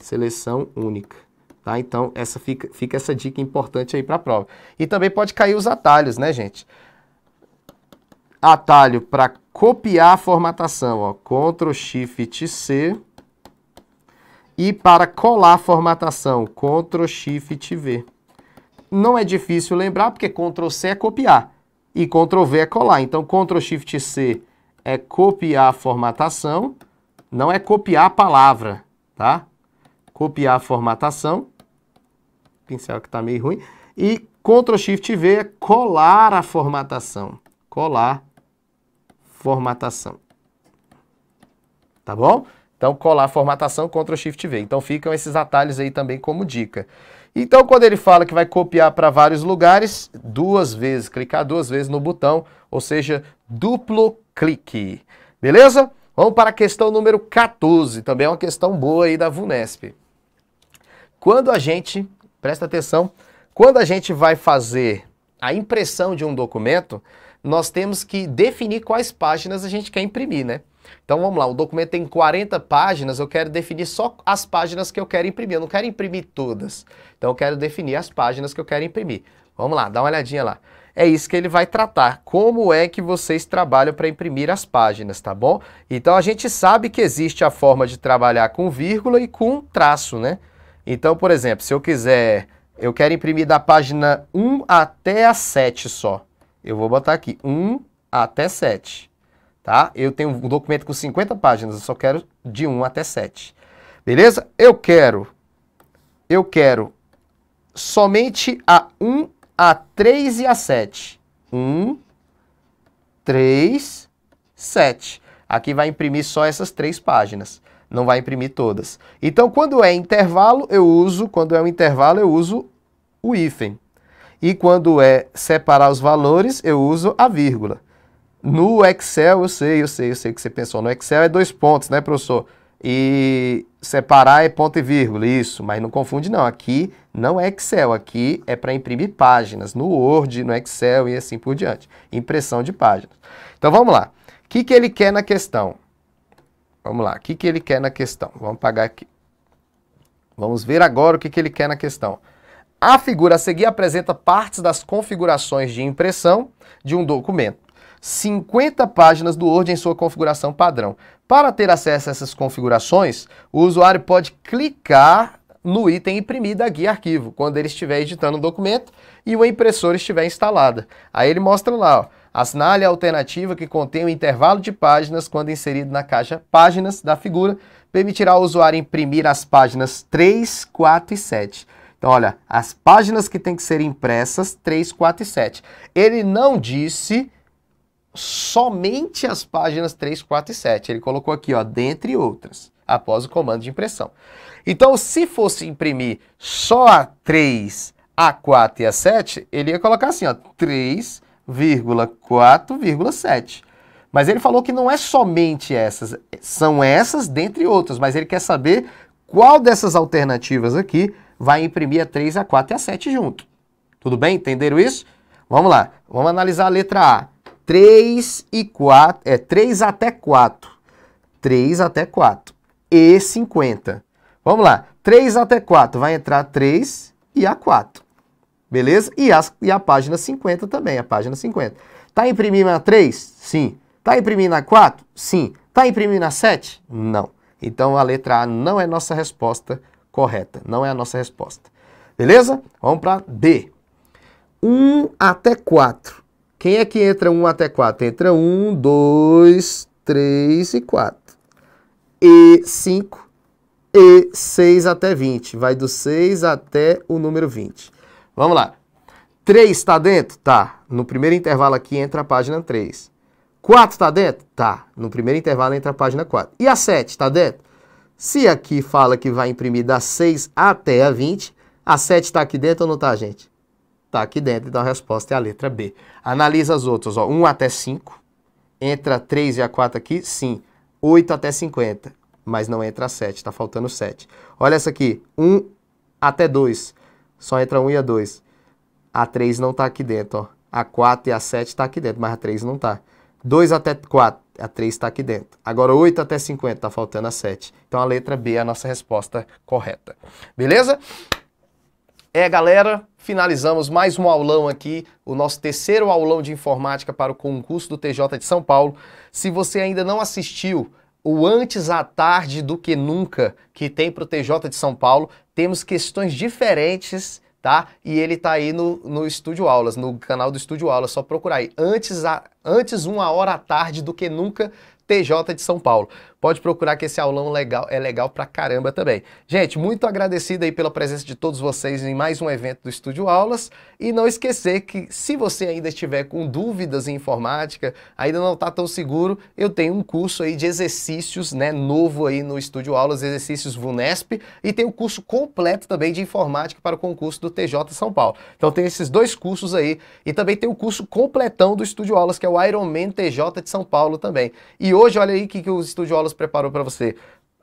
Seleção única. Tá? Então, essa fica, fica essa dica importante aí para a prova. E também pode cair os atalhos, né, gente? Atalho para copiar a formatação, ó, Ctrl Shift C. E para colar a formatação, Ctrl Shift V não é difícil lembrar, porque Ctrl+C é copiar e Ctrl+V é colar. Então, Ctrl+Shift+C é copiar a formatação, não é copiar a palavra, tá? Copiar a formatação, pincel que está meio ruim, e Ctrl+Shift+V é colar a formatação, colar formatação. Tá bom? Então, colar a formatação, Ctrl+Shift+V. Então, ficam esses atalhos aí também como dica. Então, quando ele fala que vai copiar para vários lugares, duas vezes, clicar duas vezes no botão, ou seja, duplo clique. Beleza? Vamos para a questão número 14, também é uma questão boa aí da VUNESP. Quando a gente, presta atenção, quando a gente vai fazer a impressão de um documento, nós temos que definir quais páginas a gente quer imprimir, né? Então vamos lá, o documento tem 40 páginas, eu quero definir só as páginas que eu quero imprimir, eu não quero imprimir todas. Então eu quero definir as páginas que eu quero imprimir. Vamos lá, dá uma olhadinha lá. É isso que ele vai tratar, como é que vocês trabalham para imprimir as páginas, tá bom? Então a gente sabe que existe a forma de trabalhar com vírgula e com traço, né? Então, por exemplo, se eu quiser, eu quero imprimir da página 1 até a 7 só. Eu vou botar aqui 1 até 7 tá? Eu tenho um documento com 50 páginas, eu só quero de 1 até 7. Beleza? Eu quero eu quero somente a 1, a 3 e a 7. 1 3 7. Aqui vai imprimir só essas três páginas, não vai imprimir todas. Então, quando é intervalo, eu uso, quando é um intervalo, eu uso o hífen. E quando é separar os valores, eu uso a vírgula. No Excel, eu sei, eu sei, eu sei o que você pensou. No Excel é dois pontos, né, professor? E separar é ponto e vírgula, isso. Mas não confunde não, aqui não é Excel, aqui é para imprimir páginas no Word, no Excel e assim por diante. Impressão de páginas. Então vamos lá. O que, que ele quer na questão? Vamos lá, o que, que ele quer na questão? Vamos pagar aqui. Vamos ver agora o que, que ele quer na questão. A figura a seguir apresenta partes das configurações de impressão de um documento. 50 páginas do Word em sua configuração padrão. Para ter acesso a essas configurações, o usuário pode clicar no item imprimir da guia arquivo, quando ele estiver editando o documento e o impressor estiver instalada. Aí ele mostra lá, ó, assinale a alternativa que contém o intervalo de páginas quando inserido na caixa páginas da figura, permitirá ao usuário imprimir as páginas 3, 4 e 7. Então, olha, as páginas que têm que ser impressas, 3, 4 e 7. Ele não disse somente as páginas 3, 4 e 7. Ele colocou aqui, ó, dentre outras, após o comando de impressão. Então, se fosse imprimir só a 3, a 4 e a 7, ele ia colocar assim, ó, 3,4,7. Mas ele falou que não é somente essas, são essas dentre outras, mas ele quer saber qual dessas alternativas aqui vai imprimir a 3, a 4 e a 7 junto. Tudo bem? Entenderam isso? Vamos lá, vamos analisar a letra A. 3 e 4, é 3 até 4. 3 até 4 e 50. Vamos lá, 3 até 4 vai entrar 3 e a 4. Beleza? E, as, e a página 50 também, a página 50. Tá imprimindo a 3? Sim. Tá imprimindo a 4? Sim. Tá imprimindo a 7? Não. Então a letra A não é nossa resposta correta, não é a nossa resposta. Beleza? Vamos para D. 1 até 4. Quem é que entra 1 até 4? Entra 1, 2, 3 e 4. E 5 e 6 até 20. Vai do 6 até o número 20. Vamos lá. 3 está dentro? Tá. No primeiro intervalo aqui entra a página 3. 4 está dentro? Tá. No primeiro intervalo entra a página 4. E a 7 está dentro? Se aqui fala que vai imprimir da 6 até a 20, a 7 está aqui dentro ou não está, gente? Está aqui dentro, então a resposta é a letra B. Analisa as outras, ó, 1 até 5. Entra 3 e a 4 aqui? Sim. 8 até 50, mas não entra 7, está faltando 7. Olha essa aqui, 1 até 2, só entra 1 e a 2. A 3 não está aqui dentro, ó. A 4 e a 7 está aqui dentro, mas a 3 não está. 2 até 4, a 3 está aqui dentro. Agora 8 até 50, está faltando a 7. Então a letra B é a nossa resposta correta. Beleza? É, galera, finalizamos mais um aulão aqui, o nosso terceiro aulão de informática para o concurso do TJ de São Paulo. Se você ainda não assistiu o Antes à Tarde do que Nunca, que tem para o TJ de São Paulo, temos questões diferentes tá? E ele tá aí no, no Estúdio Aulas, no canal do Estúdio Aulas, só procurar aí. Antes, a, antes uma hora à tarde do que nunca, TJ de São Paulo pode procurar que esse aulão legal é legal pra caramba também. Gente, muito agradecido aí pela presença de todos vocês em mais um evento do Estúdio Aulas e não esquecer que se você ainda estiver com dúvidas em informática, ainda não está tão seguro, eu tenho um curso aí de exercícios, né, novo aí no Estúdio Aulas, exercícios VUNESP e tem o um curso completo também de informática para o concurso do TJ São Paulo. Então tem esses dois cursos aí e também tem o um curso completão do Estúdio Aulas, que é o Ironman TJ de São Paulo também. E hoje olha aí que, que o Estúdio Aulas preparou para você.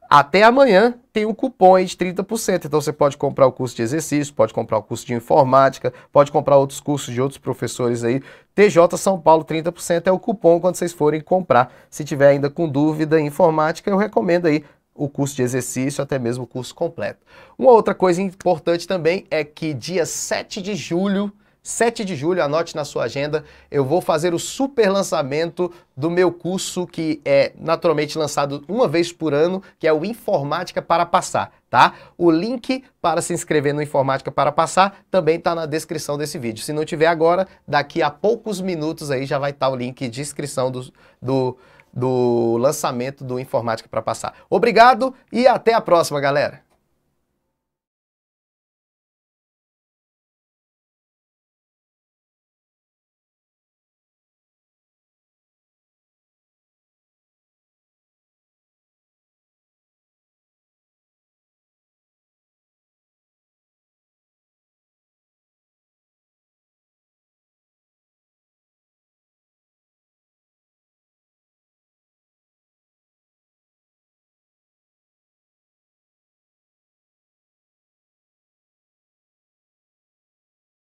Até amanhã tem um cupom aí de 30%. Então você pode comprar o curso de exercício, pode comprar o curso de informática, pode comprar outros cursos de outros professores aí. TJ São Paulo 30% é o cupom quando vocês forem comprar. Se tiver ainda com dúvida em informática, eu recomendo aí o curso de exercício, até mesmo o curso completo. Uma outra coisa importante também é que dia 7 de julho 7 de julho, anote na sua agenda, eu vou fazer o super lançamento do meu curso que é naturalmente lançado uma vez por ano, que é o Informática para Passar, tá? O link para se inscrever no Informática para Passar também está na descrição desse vídeo. Se não tiver agora, daqui a poucos minutos aí já vai estar tá o link de inscrição do, do, do lançamento do Informática para Passar. Obrigado e até a próxima, galera!